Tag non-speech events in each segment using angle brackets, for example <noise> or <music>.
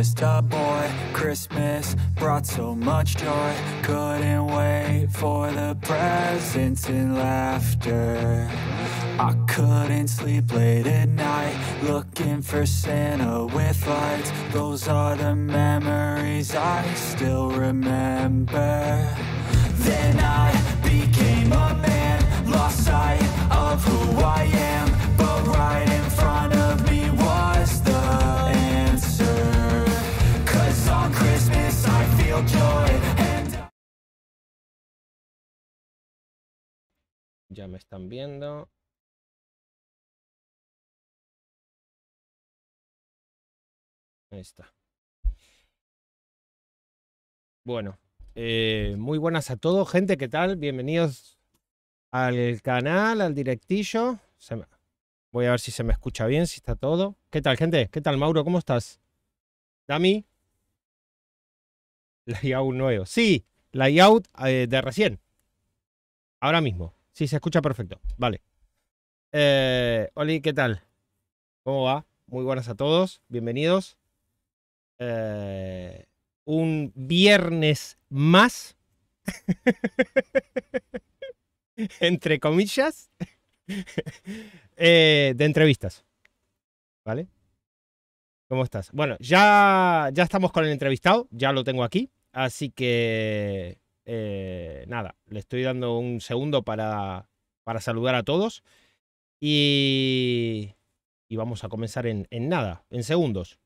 Está. Bueno, eh, muy buenas a todos, gente, ¿qué tal? Bienvenidos al canal, al directillo. Voy a ver si se me escucha bien, si está todo. ¿Qué tal, gente? ¿Qué tal, Mauro? ¿Cómo estás? ¿Dami? Layout nuevo. Sí, layout eh, de recién. Ahora mismo. Sí, se escucha perfecto. Vale. Eh, Oli, ¿qué tal? ¿Cómo va? Muy buenas a todos. Bienvenidos. Eh, un viernes más, <laughs> entre comillas, <laughs> eh, de entrevistas. ¿Vale? ¿Cómo estás? Bueno, ya, ya estamos con el entrevistado, ya lo tengo aquí, así que eh, nada, le estoy dando un segundo para, para saludar a todos y, vamos a comenzar en nada, en segundos.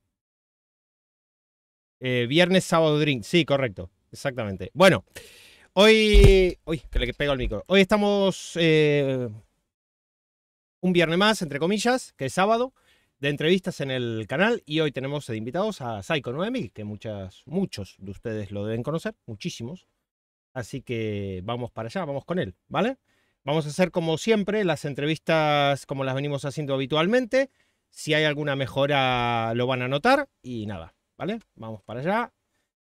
Eh, viernes, sábado, drink. Sí, correcto. Exactamente. Bueno, hoy. hoy, que le pego el micro. Hoy estamos eh, un viernes más, entre comillas, que es sábado, de entrevistas en el canal. Y hoy tenemos de invitados a Psycho 9000, que muchas, muchos de ustedes lo deben conocer, muchísimos. Así que vamos para allá, vamos con él, ¿vale? Vamos a hacer como siempre las entrevistas como las venimos haciendo habitualmente. Si hay alguna mejora lo van a notar y nada, ¿vale? Vamos para allá.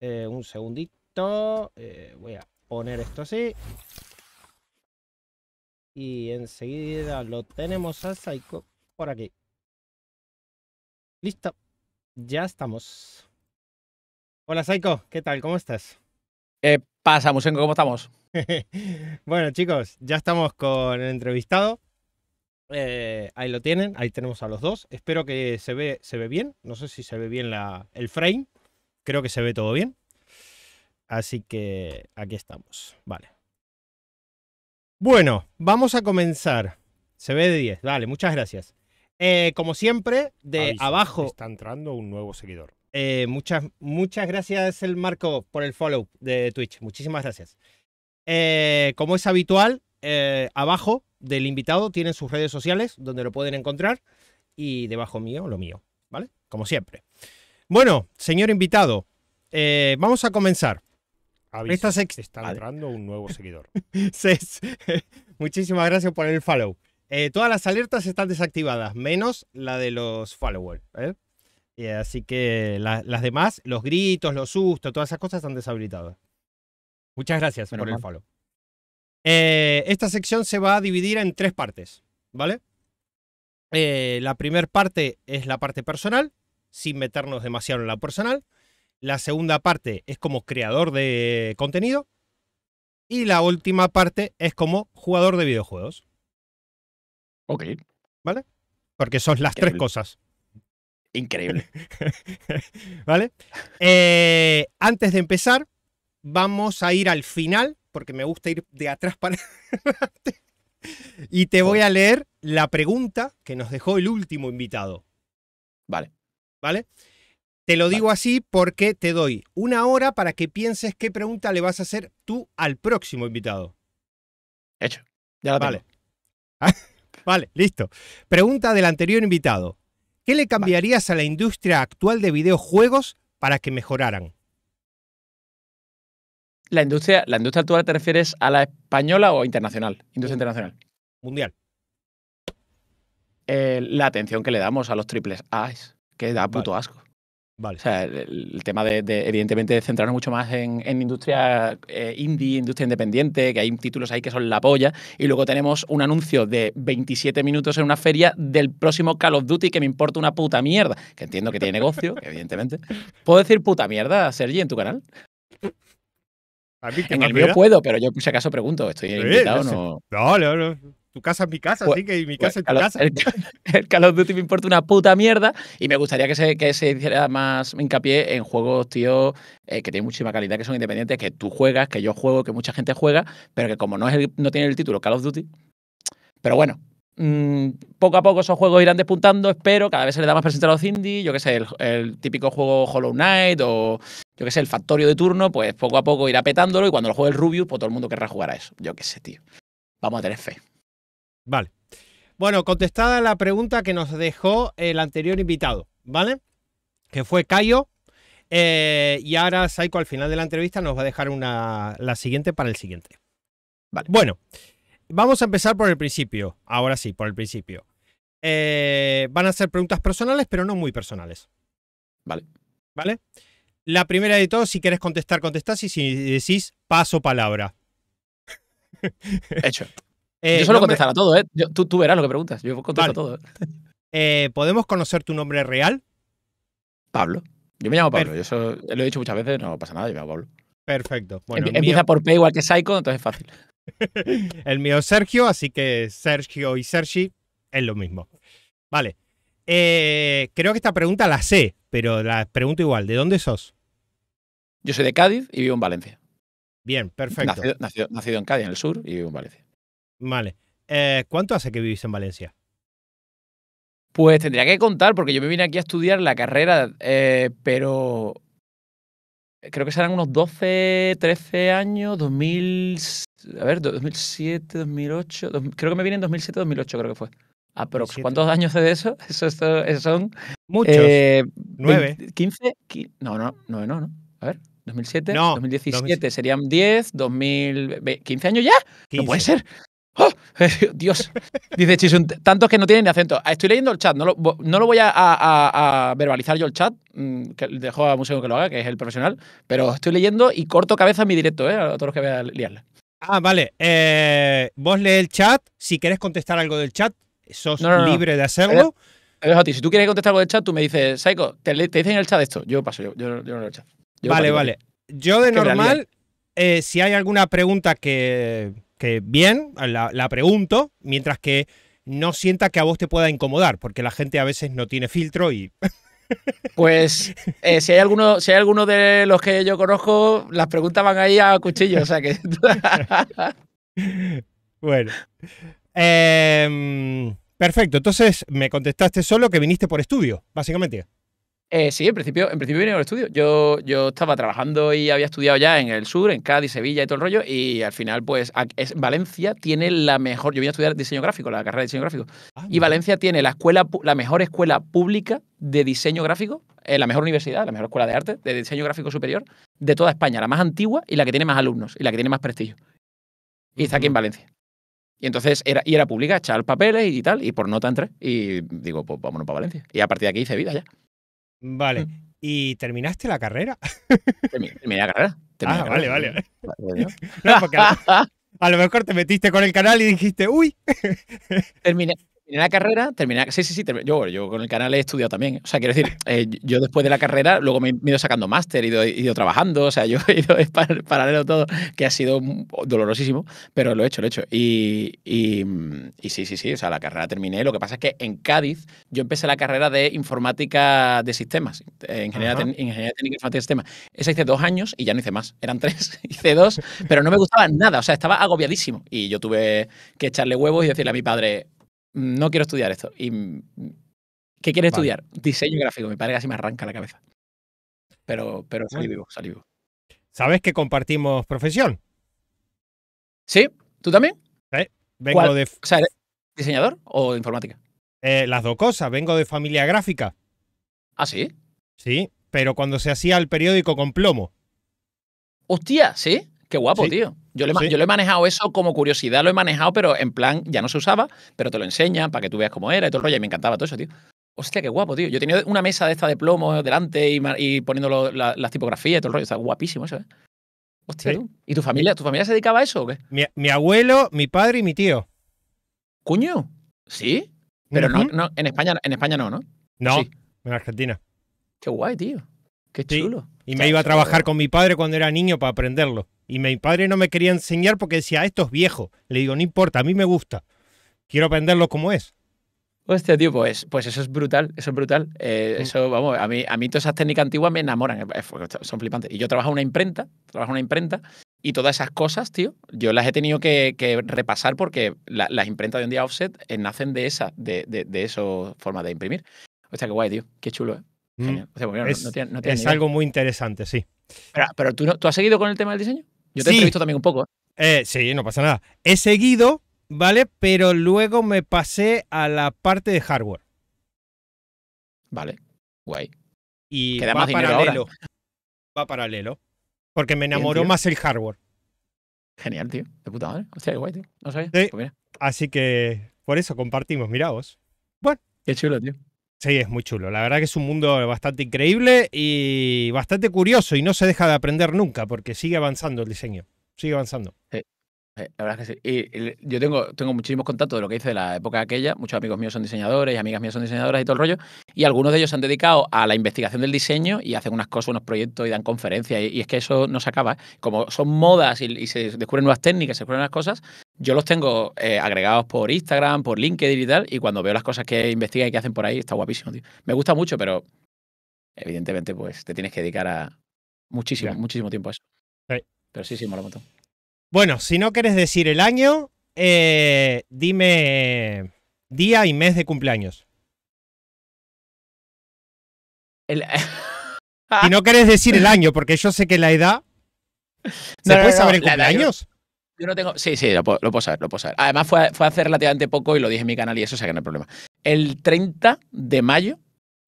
Eh, un segundito. Eh, voy a poner esto así. Y enseguida lo tenemos a Psycho por aquí. Listo. Ya estamos. Hola Saiko, ¿qué tal? ¿Cómo estás? pasa, Musenko? ¿Cómo estamos? <laughs> bueno chicos, ya estamos con el entrevistado. Eh, ahí lo tienen, ahí tenemos a los dos. Espero que se ve, se ve bien. No sé si se ve bien la, el frame. Creo que se ve todo bien. Así que aquí estamos. Vale. Bueno, vamos a comenzar. Se ve de 10. vale, muchas gracias. Eh, como siempre, de abajo. Está entrando un nuevo seguidor. Eh, muchas, muchas gracias, el Marco, por el follow de Twitch. Muchísimas gracias. como es habitual, eh, abajo del invitado tienen sus redes sociales donde lo pueden encontrar y debajo mío lo mío, ¿vale? Como siempre. Bueno, señor invitado, eh, vamos a comenzar. Avisa, se está entrando un nuevo seguidor. <laughs> <laughs> Muchísimas gracias por el follow. Eh, todas las alertas están desactivadas, menos la de los followers. así que las demás, los gritos, los sustos, todas esas cosas están deshabilitadas. Muchas gracias por el follow. Eh, esta sección se va a dividir en tres partes, ¿vale? Eh, la primera parte es la parte personal, sin meternos demasiado en la personal. La segunda parte es como creador de contenido. Y la última parte es como jugador de videojuegos. Ok. ¿Vale? Porque son las tres cosas. Increíble. <laughs> ¿Vale? Eh, antes de empezar, vamos a ir al final porque me gusta ir de atrás para adelante. Y te voy a leer la pregunta que nos dejó el último invitado. Vale. ¿Vale? Te lo digo así porque te doy una hora para que pienses qué pregunta le vas a hacer tú al próximo invitado. Hecho. Ya la Vale. Tengo. Ah, <laughs> vale, listo. Pregunta del anterior invitado. ¿Qué le cambiarías a la industria actual de videojuegos para que mejoraran? La industria, la industria actual te refieres a la española o internacional, industria internacional. Mundial. Eh, la atención que le damos a los triples es que da puto asco. Vale. O sea, el, tema de, evidentemente, centrarnos mucho más en, industria eh, indie, industria independiente, que hay títulos ahí que son la polla, y luego tenemos un anuncio de 27 minutos en una feria del próximo Call of Duty que me importa una puta mierda, que entiendo que tiene negocio, <laughs> evidentemente. ¿Puedo decir puta mierda, Sergi, en tu canal? en el mío puedo, pero yo si acaso pregunto, estoy invitado o no, no. No, Tu casa es mi casa, pues, así que mi pues, casa es tu casa. El, Call of Duty me importa una puta mierda y me gustaría que se, que se hiciera más hincapié en juegos, tío, eh, que tienen muchísima calidad, que son independientes, que tú juegas, que yo juego, que mucha gente juega, pero que como no, es no tiene el título Call of Duty. Pero bueno, mm, poco a poco esos juegos irán despuntando, espero, cada vez se le da más presentado a los indies, yo qué sé, el, el típico juego Hollow Knight o yo qué sé, el factorio de turno, pues poco a poco irá petándolo y cuando lo juegue el Rubius, pues todo el mundo querrá jugar a eso. Yo qué sé, tío. Vamos a tener fe. Vale. Bueno, contestada la pregunta que nos dejó el anterior invitado, ¿vale? Que fue Cayo. Eh, y ahora Saiko al final de la entrevista nos va a dejar la siguiente para el siguiente. Vale. Bueno, vamos a empezar por el principio. Ahora sí, por el principio. Eh, van a ser preguntas personales, pero no muy personales. Vale. ¿Vale? La primera de todos, si querés contestar, contestás y si decís paso palabra. Hecho. <laughs> Eh, yo suelo a todo, ¿eh? tú, verás lo que preguntas. Yo contesto a todo. ¿eh? Eh, ¿Podemos conocer tu nombre real? Pablo. Yo me llamo Pablo. Yo lo he dicho muchas veces, no pasa nada, yo me llamo Pablo. Perfecto. empieza por P igual que Psycho, entonces es fácil. <laughs> el mío es Sergio, así que Sergio y Sergi es lo mismo. Vale. creo que esta pregunta la sé, pero la pregunto igual. ¿De dónde sos? Yo soy de Cádiz y vivo en Valencia. Bien, perfecto. Nacido, en Cádiz, en el sur, y vivo en Valencia. Vale. Eh, ¿Cuánto hace que vivís en Valencia? Pues tendría que contar, porque yo me vine aquí a estudiar la carrera, eh, pero creo que serán unos 12, 13 años, 2000, a ver, 2007, 2008, creo que me vine en 2007, 2008 creo que fue. Aprox. ¿Cuántos años de eso? <laughs> Eso, son... Muchos. Eh, ¿Nueve? 15, no, no, no, no. A ver, ¿2007? 2017 serían 10, 2015 años ya. No puede ser. ¡Oh! <laughs> Dios, dice Chisun, tantos que no tienen ni acento. Ah, estoy leyendo el chat, no lo, no lo voy a, verbalizar yo el chat, mm, que dejo a Museo que lo haga, que es el profesional, pero estoy leyendo y corto cabeza mi directo, ¿eh? a todos los que a liarla. Ah, vale. Eh, vos lees el chat, si quieres contestar algo del chat, sos libre de hacerlo. si tú quieres contestar algo del chat, tú me dices, Saiko, te, dicen en el chat esto, yo paso, yo, yo, yo no leo el chat vale, vale. Yo de normal, eh, si hay alguna pregunta que, que bien, la, pregunto, mientras que no sienta que a vos te pueda incomodar, porque la gente a veces no tiene filtro y... <laughs> Pues eh, si hay alguno, si hay alguno de los que yo conozco, las preguntas van ahí a cuchillo, o sea que. <laughs> bueno. Em, perfecto. Entonces me contestaste solo que viniste por estudio, básicamente. Eh, sí, en principio, en principio vine al estudio. Yo, yo estaba trabajando y había estudiado ya en el sur, en Cádiz, Sevilla y todo el rollo. Y al final, pues, Valencia tiene la mejor. Yo vine a estudiar diseño gráfico, la carrera de diseño gráfico. Ah, y Valencia tiene la escuela, la mejor escuela pública de diseño gráfico, eh, la mejor universidad, la mejor escuela de arte, de diseño gráfico superior de toda España, la más antigua y la que tiene más alumnos y la que tiene más prestigio. Y está aquí en Valencia. Y entonces era, y era pública, echar papeles y tal, y por nota entré. Y digo, pues vámonos para Valencia. Y a partir de aquí hice vida ya. Vale. Mm. ¿Y terminaste la carrera? Terminé, la carrera. ah, vale, vale, <laughs> No, porque a lo mejor te metiste con el canal y dijiste, uy. Terminé, en la carrera, terminé, sí, sí, sí, yo, con el canal he estudiado también. O sea, quiero decir, eh, yo después de la carrera, luego me, he ido sacando máster, y ido, he trabajando, o sea, yo <laughs> he ido paralelo todo, que ha sido dolorosísimo, pero lo he hecho, lo he hecho. Y, sí, sí, sí, o sea, la carrera terminé. Lo que pasa es que en Cádiz yo empecé la carrera de informática de sistemas, ingeniería, ingeniería técnica de informática de sistemas. Esa hice dos años y ya no hice más, eran tres, <laughs> hice dos, pero no me gustaba nada, o sea, estaba agobiadísimo. Y yo tuve que echarle huevos y decirle a mi padre, no quiero estudiar esto. ¿Qué quieres estudiar? Diseño gráfico. Mi padre casi me arranca la cabeza. Pero, pero salí vivo, salí vivo. ¿Sabes que compartimos profesión? Sí, ¿tú también? Vengo de. diseñador o de informática? Eh, las dos cosas. Vengo de familia gráfica. ¿Ah, sí? Sí, pero cuando se hacía el periódico con plomo. ¡Hostia! ¿Sí? Qué guapo, tío. Yo, lo he manejado eso como curiosidad, lo he manejado, pero en plan, ya no se usaba, pero te lo enseñan para que tú veas cómo era y todo el rollo. Y me encantaba todo eso, tío. Hostia, qué guapo, tío. Yo tenía una mesa de esta de plomo delante y, poniendo las tipografías y todo el rollo. Está guapísimo eso, ¿eh? Hostia, ¿Y tu familia? ¿Tu familia se dedicaba a eso o qué? Mi, abuelo, mi padre y mi tío. ¿Cuño? ¿Sí? Pero no, en España, en España no, ¿no? No, en Argentina. Qué guay, tío. Qué chulo. Y me iba a trabajar con mi padre cuando era niño para aprenderlo. Y mi padre no me quería enseñar porque decía, ah, esto es viejo. Le digo, no importa, a mí me gusta. Quiero aprenderlo como es. Hostia, tío, pues, pues eso es brutal, eso es brutal. Eh, mm. eso, vamos, a mí, a mí todas esas técnicas antiguas me enamoran, eh, pues, son flipantes. Y yo trabajo en una imprenta, trabajo en una imprenta, y todas esas cosas, tío, yo las he tenido que, repasar porque las imprentas de un día offset eh, nacen de esa, de, de, de esa forma de imprimir. Hostia, qué guay, tío, qué chulo, ¿eh? es, algo muy interesante, sí. Pero, pero ¿tú, ¿tú has seguido con el tema del diseño? Yo te he visto también un poco. ¿eh? ¿eh? sí, no pasa nada. He seguido, ¿vale? Pero luego me pasé a la parte de hardware. Vale, guay. Y va paralelo. Va paralelo. Porque me enamoró más el hardware. Genial, tío. De puta madre. Hostia, qué guay, tío. No Sí. Pues Así que por eso compartimos, miraos. Bueno. Qué chulo, tío. Sí, es muy chulo. La verdad que es un mundo bastante increíble y bastante curioso y no se deja de aprender nunca porque sigue avanzando el diseño, sigue avanzando. Eh, eh, la verdad es que sí. Y, yo tengo, tengo muchísimos contactos de lo que hice de la época aquella. Muchos amigos míos son diseñadores y amigas mías son diseñadoras y todo el rollo. Y algunos de ellos se han dedicado a la investigación del diseño y hacen unas cosas, unos proyectos y dan conferencias. Y, es que eso no se acaba. ¿eh? Como son modas y, se descubren nuevas técnicas, se descubren unas cosas, yo los tengo eh, agregados por Instagram, por LinkedIn y tal. Y cuando veo las cosas que investigan y que hacen por ahí, está guapísimo, tío. Me gusta mucho, pero evidentemente pues te tienes que dedicar a muchísimo, muchísimo tiempo a eso. Pero sí, sí, mola un montón. Bueno, si no quieres decir el año, eh, dime eh, día y mes de cumpleaños. <laughs> si no quieres decir el año, porque yo sé que la edad. ¿Se puede saber el cumpleaños? yo, no tengo. Sí, sí, lo, puedo, saber, lo puedo saber. Además, fue, hace relativamente poco y lo dije en mi canal y eso, o sea que no hay problema. El 30 de mayo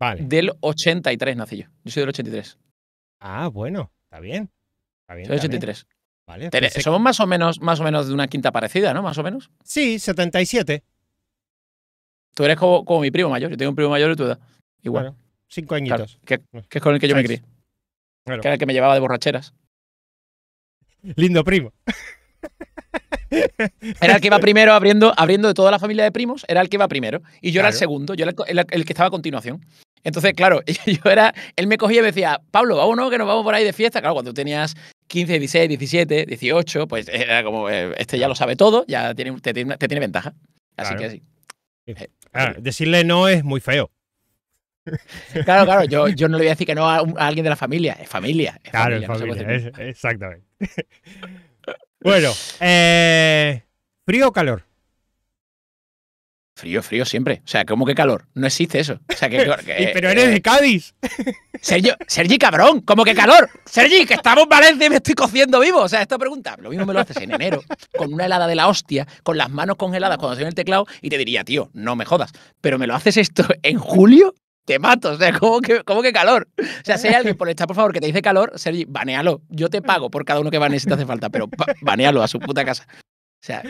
Vale. Del 83 nací yo. Yo soy del 83. Ah, bueno, está bien. soy del 83. Somos más o, menos, más o menos de una quinta parecida, ¿no? Más o menos. Sí, 77. Tú eres como, mi primo mayor. Yo tengo un primo mayor y tu edad. Igual. cinco añitos. que, es con el que yo me crié. Que era el que me llevaba de borracheras. Lindo primo. Era el que iba primero abriendo, abriendo de toda la familia de primos, era el que iba primero. Y yo era el segundo, yo el, que estaba a continuación. Entonces, claro, <laughs> yo era. Él me cogía y me decía, Pablo, vámonos, que nos vamos por ahí de fiesta. Claro, cuando tenías 15, 16, 17, 18, pues eh, era como, eh, este ya lo sabe todo, ya tiene, te, tiene, ventaja. Así que sí. Eh, ah, decirle no es muy feo. <laughs> Claro, claro, yo, yo, no le voy a decir que no a, alguien de la familia, es familia. Es claro, exactamente. <laughs> bueno, eh, ¿frío o calor? Frío, frío siempre. O sea, ¿cómo que calor? No existe eso. O sea, que, <laughs> Pero eres de Cádiz. Sergi, cabrón, ¿cómo que calor? Sergi, que estamos en Valencia y me estoy cociendo vivo. O sea, esta pregunta, lo mismo me lo haces en enero, con una helada de la hostia, con las manos congeladas cuando estoy en el teclado, y te diría, tío, no me jodas. Pero me lo haces esto en julio, te mato. O sea, ¿cómo que, cómo que calor? O sea, si hay alguien por el chat, por favor, que te dice calor, Sergi, banealo. Yo te pago por cada uno que banees si te hace falta, pero banealo a su puta casa. O sea,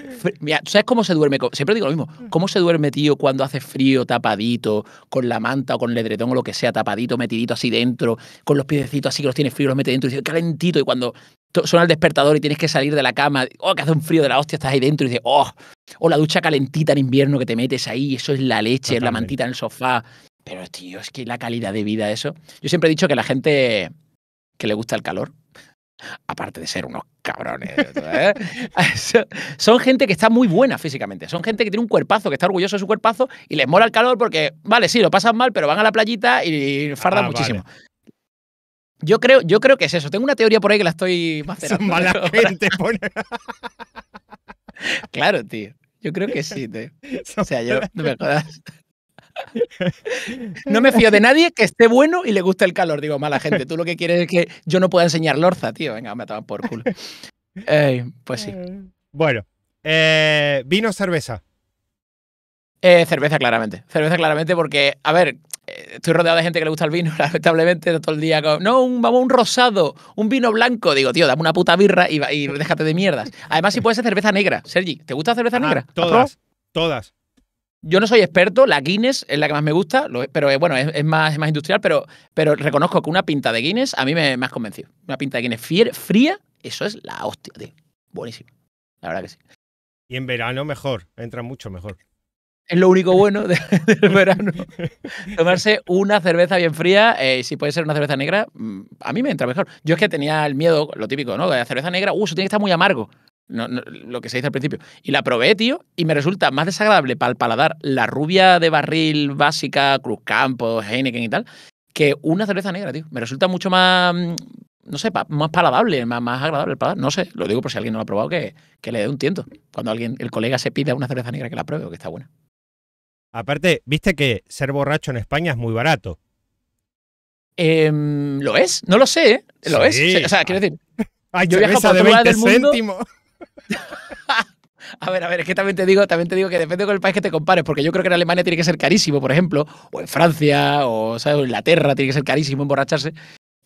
sabes cómo se duerme? Siempre digo lo mismo. Mm. ¿Cómo se duerme, tío, cuando hace frío, tapadito, con la manta o con el edredón o lo que sea, tapadito, metidito así dentro, con los piecitos así que los tiene frío, los mete dentro y dice, calentito. Y cuando suena el despertador y tienes que salir de la cama, oh, que hace un frío de la hostia, estás ahí dentro y dices, oh, o la ducha calentita en invierno que te metes ahí, eso es la leche, la mantita en el sofá. Pero, tío, es que la calidad de vida, eso. Yo siempre he dicho que la gente que le gusta el calor, aparte de ser unos cabrones. ¿eh? <laughs> son gente que está muy buena físicamente, son gente que tiene un cuerpazo, que está orgulloso de su cuerpazo y les mola el calor porque, vale, sí, lo pasan mal, pero van a la playita y fardan ah, muchísimo. Yo creo, yo creo que es eso. Tengo una teoría por ahí que la estoy macerando. Son mala gente, <laughs> Claro, tío. Yo creo que sí, tío. o sea, yo, no me jodas. No me fío de nadie que esté bueno y le guste el calor. Digo, mala gente, tú lo que quieres es que yo no pueda enseñar lorza, tío. Venga, me por culo. pues sí. Bueno, ¿Vino eh, vino cerveza. Eh, cerveza, claramente. Cerveza, claramente, porque, a ver, eh, estoy rodeado de gente que le gusta el vino, <laughs> lamentablemente, todo el día. Con, no, un, vamos, un rosado, un vino blanco. Digo, tío, dame una puta birra y, déjate de mierdas. Además, si puede ser cerveza negra, Sergi. ¿Te gusta cerveza negra? Todas, todas. Yo no soy experto, la Guinness es la que más me gusta, pero eh, bueno, es, más, industrial, pero, pero reconozco que una pinta de Guinness a mí me, más convencido. Una pinta de Guinness fría, fría, eso es la hostia, tío. Buenísimo. La verdad que sí. Y en verano mejor, entra mucho mejor. Es lo único bueno <laughs> del verano. Tomarse una cerveza bien fría, eh, si puede ser una cerveza negra, mm, a mí me entra mejor. Yo es que tenía el miedo, lo típico, ¿no? La cerveza negra, uh, eso tiene que estar muy amargo lo que se dice al principio. Y la probé, tío, y me resulta más desagradable para el paladar la rubia de barril básica, Cruz Heineken y tal, que una cerveza negra, tío. Me resulta mucho más, mm, no sé, más paladable, más, agradable el paladar. No sé, lo digo por si alguien no lo ha probado, que, le dé un tiento. Cuando alguien, el colega se pida una cerveza negra que la pruebe o que está buena. Aparte, viste que ser borracho en España es muy barato. Em, ¿Lo es? No lo sé, ¿eh? Lo es. O sea, quiero decir. yo viajo por de 20 céntimos <laughs> A ver, a ver, es que también te digo, también te digo que depende con el país que te compares, porque yo creo que en Alemania tiene que ser carísimo, por ejemplo, o en Francia, o ¿sabes? Inglaterra tiene que ser carísimo emborracharse.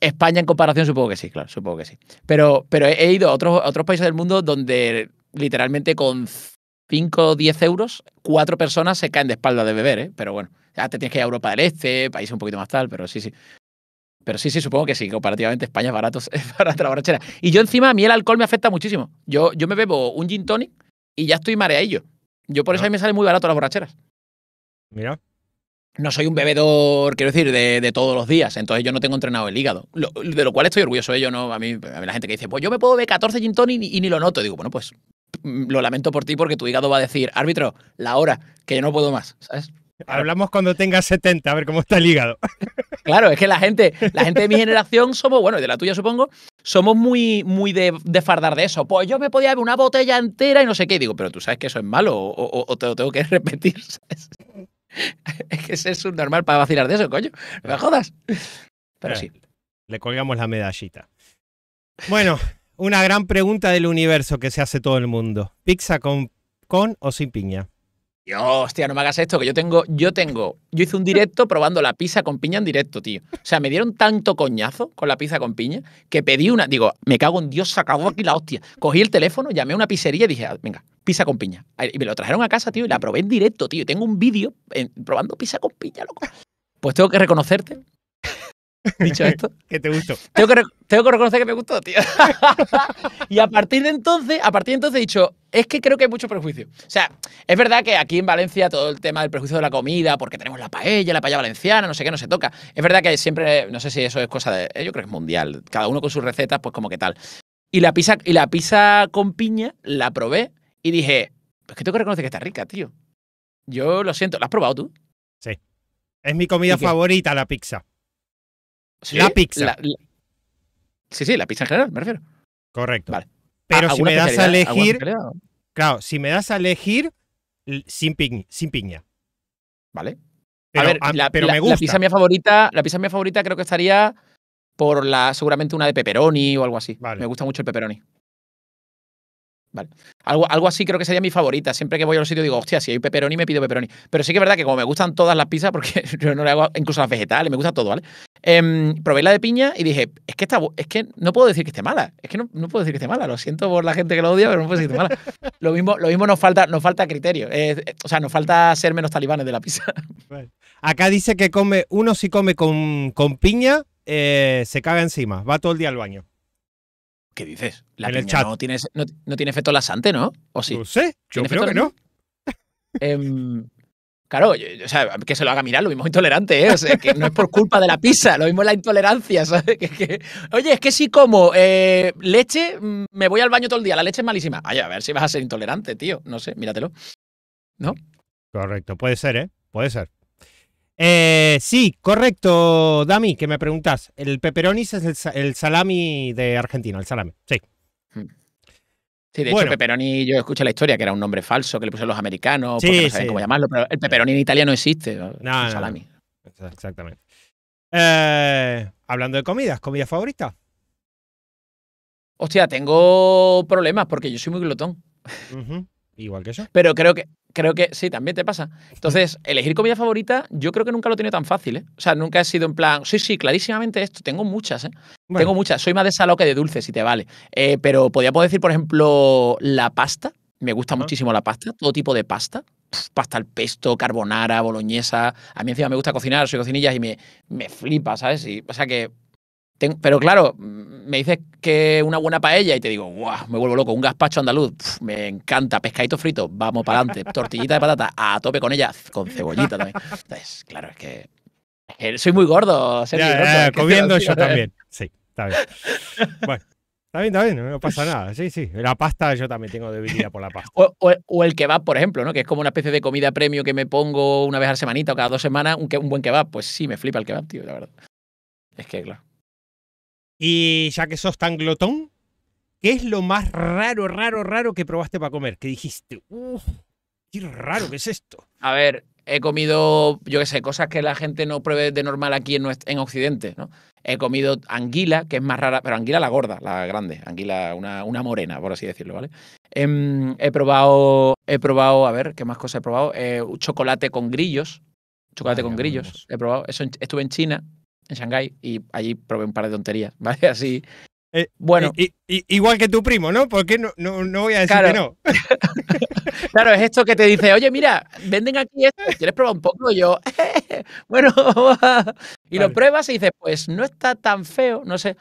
España en comparación supongo que sí, claro, supongo que sí. Pero, pero he ido a otros, otros países del mundo donde literalmente con 5 o 10 euros, cuatro personas se caen de espalda de beber, ¿eh? Pero bueno, ya te tienes que ir a Europa del Este, países un poquito más tal, pero sí, sí. Pero sí, sí, supongo que sí. Comparativamente España es barato para <laughs> la borrachera. Y yo encima, a mí el alcohol me afecta muchísimo. Yo, yo me bebo un gin tonic y ya estoy mareadillo. Yo por eso ah. a mí me salen muy barato las borracheras. Mira. No soy un bebedor, quiero decir, de, todos los días. Entonces yo no tengo entrenado el hígado. de lo cual estoy orgulloso. ¿eh? Yo no, a mí, la gente que dice, pues yo me puedo beber 14 gin tonic y, ni lo noto. Digo, bueno, pues mm, lo lamento por ti porque tu hígado va a decir, árbitro, la hora, que yo no puedo más. ¿Sabes? Hablamos cuando tenga 70, a ver cómo está el hígado. <laughs> Claro, es que la gente, la gente de mi generación somos, bueno, y de la tuya supongo, somos muy, muy de, fardar de eso. Pues yo me podía ver una botella entera y no sé qué. digo, pero tú sabes que eso es malo o, te lo tengo que <laughs> repetir. ¿sabes? <laughs> Es que es subnormal para vacilar de eso, coño. No me jodas. Pero eh, sí. Le colgamos la medallita. Bueno, una gran pregunta del universo que se hace todo el mundo. ¿Pizza con, con o sin piña? Dios, hostia, no me hagas esto, que yo tengo, yo tengo, yo hice un directo probando la pizza con piña en directo, tío. O sea, me dieron tanto coñazo con la pizza con piña que pedí una, digo, me cago en Dios, se acabó aquí la hostia. Cogí el teléfono, llamé a una pizzería y dije, ah, venga, pizza con piña. Y me lo trajeron a casa, tío, y la probé en directo, tío. tengo un vídeo eh, probando pizza con piña, loco. Pues tengo que reconocerte Dicho esto. <laughs> que te gustó. Tengo que, reconocer que me gustó, tío. <laughs> y a partir de entonces, a partir de entonces he dicho, es que creo que hay mucho prejuicio. O sea, es verdad que aquí en Valencia todo el tema del prejuicio de la comida, porque tenemos la paella, la paella valenciana, no sé qué, no se toca. Es verdad que siempre, no sé si eso es cosa de, eh, yo creo que es mundial, cada uno con sus recetas, pues como que tal. Y la pizza, y la pizza con piña la probé y dije, pues que tengo que reconocer que está rica, tío. Yo lo siento, ¿la has probado tú? Sí. Es mi comida favorita, la pizza. Sí, la pizza. Sí, sí, la pizza en general, me refiero. Correcto. Pero ah, si me das a elegir. Claro, si me das a elegir, sin, piña. Sin piña. Vale. Pero, pero me gusta. La pizza mía favorita, la pizza mía favorita creo que estaría por la seguramente una de pepperoni o algo así. Me gusta mucho el pepperoni. Algo, algo así creo que sería mi favorita. Siempre que voy a sitio sitios digo, hostia, si hay peperoni me pido peperoni Pero sí que es verdad que como me gustan todas las pizzas, <laughs> porque yo no le hago incluso las vegetales, me gusta todo, ¿vale? Em, probé la de piña y dije, es que, es que no puedo decir que esté mala. Es que no, puedo decir que esté mala. Lo siento por la gente que lo odia, pero no puedo decir que esté mala. lo mismo, lo mismo nos, falta, nos falta criterio. o sea, nos falta ser menos talibanes de la pizza. <laughs> Acá dice que come uno si come con, con piña, eh, se caga encima. Va todo el día al baño. ¿Qué dices? La en No, tiene, no, tiene efecto lasante, ¿no? ¿O sí? No sé, yo creo que no. Em, claro, que se lo haga mirar, lo mismo intolerante, ¿eh? O sea, que no es por culpa de la pizza, lo mismo es la intolerancia, ¿sabes? oye, es que si como eh, leche, mm, me voy al baño todo el día, la leche es malísima. Ay, a ver si vas a ser intolerante, tío. No sé, míratelo. ¿No? Correcto, puede ser, ¿eh? Puede ser. Eh, sí, correcto, Dami, que me preguntas. El peperonis es el, salami de Argentina, el salami, sí. Hmm. Sí, de hecho, hecho, peperoni yo escuché la historia, que era un nombre falso que le pusieron los americanos, porque no sabían cómo llamarlo, pero el peperoni en Italia no existe, no, salami. Exactamente. Eh, hablando de comidas, ¿comida favorita? Hostia, tengo problemas porque yo soy muy glotón. Igual que eso. Pero creo que, creo que sí, también te pasa. Entonces, <laughs> elegir comida favorita, yo creo que nunca lo he tenido tan fácil, ¿eh? O sea, nunca he sido en plan, sí, sí, clarísimamente esto, tengo muchas, ¿eh? Tengo muchas, soy más de salo que de dulce, si te vale. Eh, pero podría poder decir, por ejemplo, la pasta. Me gusta muchísimo la pasta, todo tipo de pasta. pasta al pesto, carbonara, boloñesa. A mí encima me gusta cocinar, soy cocinilla y me, me flipa, ¿sabes? o sea que pero claro, me dices que una buena paella y te digo, guau, me vuelvo loco, un gazpacho andaluz, me encanta, pescadito frito, vamos para adelante, <laughs> tortillita de patata, a tope con ella, con cebollita también. Entonces, claro, es que, soy muy gordo, Sergio, comiendo yo ¿eh? también, sí, está bien. Está bien, está bien, no pasa nada. Sí, sí. La pasta, yo también tengo debilidad por la pasta. o, el kebab, por ejemplo, ¿no? Que es como una especie de comida premio que me pongo una vez a la semanita o cada dos semanas, un buen kebab. Pues sí, me flipa el kebab, tío, la verdad. Es que, claro. Y ya que sos tan glotón, ¿qué es lo más raro, raro, raro que probaste para comer? Que dijiste, uff, qué raro que es esto. A ver, he comido, yo qué sé, cosas que la gente no pruebe de normal aquí en, Occidente, ¿no? He comido anguila, que es más rara, pero anguila la gorda, la grande, anguila una, morena, por así decirlo, ¿vale? Em, he, probado, he probado, a ver, ¿qué más cosas he probado? Eh, chocolate con grillos, chocolate con grillos, he probado, eso estuve en China, en Shanghái y allí probé un par de tonterías, <laughs> ¿vale? Así. Eh, eh, bueno. y igual que tu primo, ¿no? Porque no, no, voy a decir que no. <laughs> claro, es esto que te dice, oye, mira, venden aquí esto, ¿quieres probar un poco? Y yo, eh, bueno, <laughs> y lo pruebas y dices, pues no está tan feo, no sé.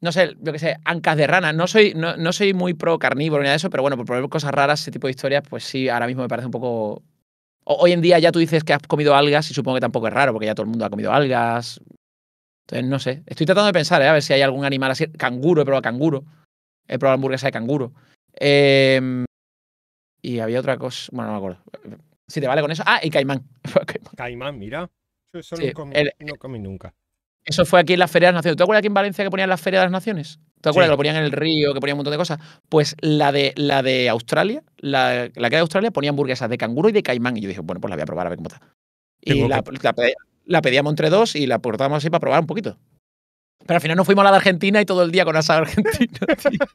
No sé, yo qué sé, ancas de rana. No soy, soy muy pro carnívoro ni nada de eso, pero bueno, por probar cosas raras, ese tipo de historias, pues sí, ahora mismo me parece un poco. hoy en día ya tú dices que has comido algas y supongo que tampoco es raro, porque ya todo el mundo ha comido algas, entonces, no sé. Estoy tratando de pensar, ¿eh? a ver si hay algún animal así. Canguro, he probado canguro. He probado hamburguesa de canguro. Em, y había otra cosa. Bueno, no me acuerdo. Si te vale con eso. Ah, y caimán. <laughs> caimán. mira. Eso no, comí, nunca. Eso fue aquí en las ferias de las naciones. te acuerdas aquí en Valencia que ponían las ferias de las naciones? ¿Te acuerdas que lo ponían en el río, que ponían un montón de cosas? Pues la de, la de Australia, la, que era de Australia, ponían hamburguesas de canguro y de caimán. Y yo dije, bueno, pues la voy a probar a ver cómo está. Y la, la pedíamos entre dos y la portábamos así para probar un poquito. Pero al final nos fuimos a la de Argentina y todo el día con asado argentino. <laughs> Tío.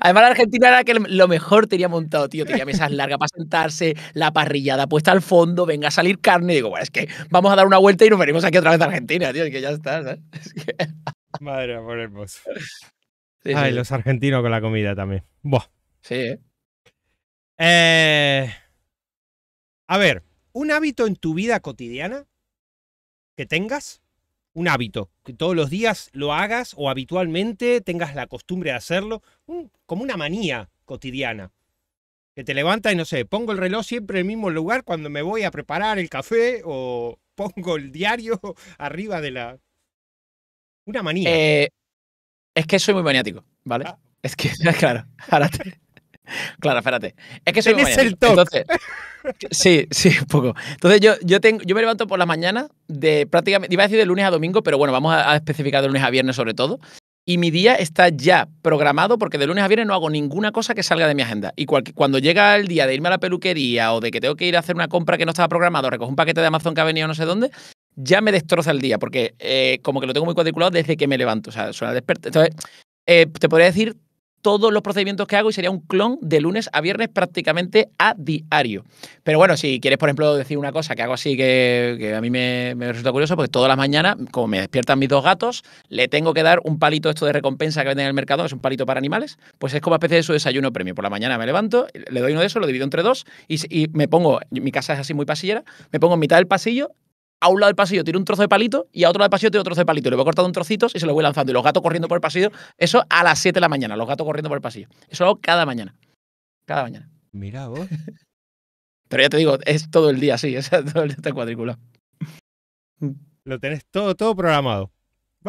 Además, la Argentina era que lo mejor tenía montado, tío. Tenía mesas largas para sentarse, la parrillada puesta al fondo, venga a salir carne. Y digo, bueno, es que vamos a dar una vuelta y nos venimos aquí otra vez a Argentina, tío. Es que ya está, ¿sabes? <laughs> Es que... Madre amor hermoso. Ay, los argentinos con la comida también. Buah. Sí, ¿eh? eh a ver, un hábito en tu vida cotidiana que tengas, un hábito, que todos los días lo hagas o habitualmente tengas la costumbre de hacerlo, como una manía cotidiana. Que te levantas y no sé, pongo el reloj siempre en el mismo lugar cuando me voy a preparar el café o <laughs> pongo el diario <laughs> arriba de la... Una manía. Eh, es que soy muy maniático, ¿vale? Ah. Es que, <laughs> claro, ahora Claro, espérate. Es que soy ¿Tienes el Entonces, sí, sí, un poco. Entonces yo, yo, tengo, yo me levanto por la mañana, de prácticamente, iba a decir de lunes a domingo, pero bueno, vamos a, especificar de lunes a viernes sobre todo. Y mi día está ya programado porque de lunes a viernes no hago ninguna cosa que salga de mi agenda. Y cuando llega el día de irme a la peluquería o de que tengo que ir a hacer una compra que no estaba programado, recojo un paquete de Amazon que ha venido no sé dónde, ya me destroza el día porque eh, como que lo tengo muy cuadriculado desde que me levanto. O sea, suena despertar. Entonces, eh, te podría decir todos los procedimientos que hago y sería un clon de lunes a viernes prácticamente a diario. Pero bueno, si quieres, por ejemplo, decir una cosa que hago así que, a mí me, resulta curioso, porque todas las mañanas, como me despiertan mis dos gatos, le tengo que dar un palito esto de recompensa que venden en el mercado, es un palito para animales, pues es como especie de su desayuno premio. Por la mañana me levanto, le doy uno de esos, lo divido entre dos y, y me pongo, mi casa es así muy pasillera, me pongo en mitad del pasillo a un lado del pasillo tiro un trozo de palito y a otro lado del pasillo tiro otro trozo de palito. Le voy cortando un trocitos y se lo voy lanzando. Y los gatos corriendo por el pasillo, eso a las 7 de la mañana, los gatos corriendo por el pasillo. Eso lo hago cada mañana. Cada mañana. Mira vos. <laughs> Pero ya te digo, es todo el día así, es <laughs> todo el día está cuadriculado. Lo tenés todo, todo programado.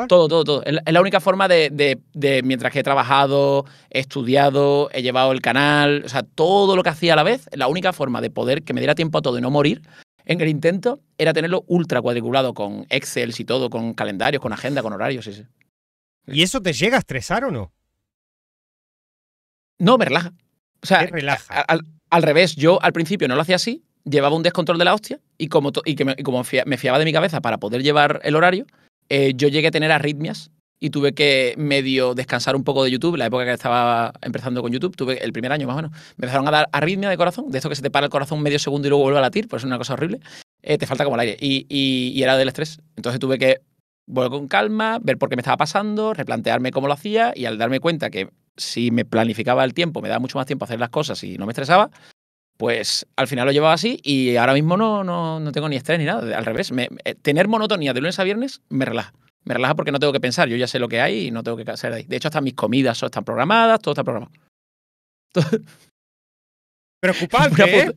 Todo, todo, todo. Es la única forma de, de, mientras que he trabajado, he estudiado, he llevado el canal, o sea, todo lo que hacía a la vez, la única forma de poder que me diera tiempo a todo y no morir en el intento era tenerlo ultra cuadriculado con Excel y todo, con calendarios, con agenda, con horarios. ¿Y eso te llega a estresar o no? No, me relaja. O sea, Al, revés, yo al principio no lo hacía así, llevaba un descontrol de la hostia y como, y me, fiaba de mi cabeza para poder llevar el horario, eh, yo llegué a tener arritmias y tuve que medio descansar un poco de YouTube, la época que estaba empezando con YouTube, tuve el primer año más o menos, me empezaron a dar arritmia de corazón, de eso que se te para el corazón medio segundo y luego vuelve a latir, pues es una cosa horrible, eh, te falta como el aire, y, era del estrés, entonces tuve que volver con calma, ver por qué me estaba pasando, replantearme cómo lo hacía, y al darme cuenta que si me planificaba el tiempo, me daba mucho más tiempo hacer las cosas y no me estresaba, pues al final lo llevaba así y ahora mismo no, no, no tengo ni estrés ni nada, al revés, eh, tener monotonía de lunes a viernes me relaja. Me relaja porque no tengo que pensar, yo ya sé lo que hay y no tengo que hacer ahí. De hecho, hasta mis comidas están programadas, todo está programado. <laughs> Preocupante. ¿eh?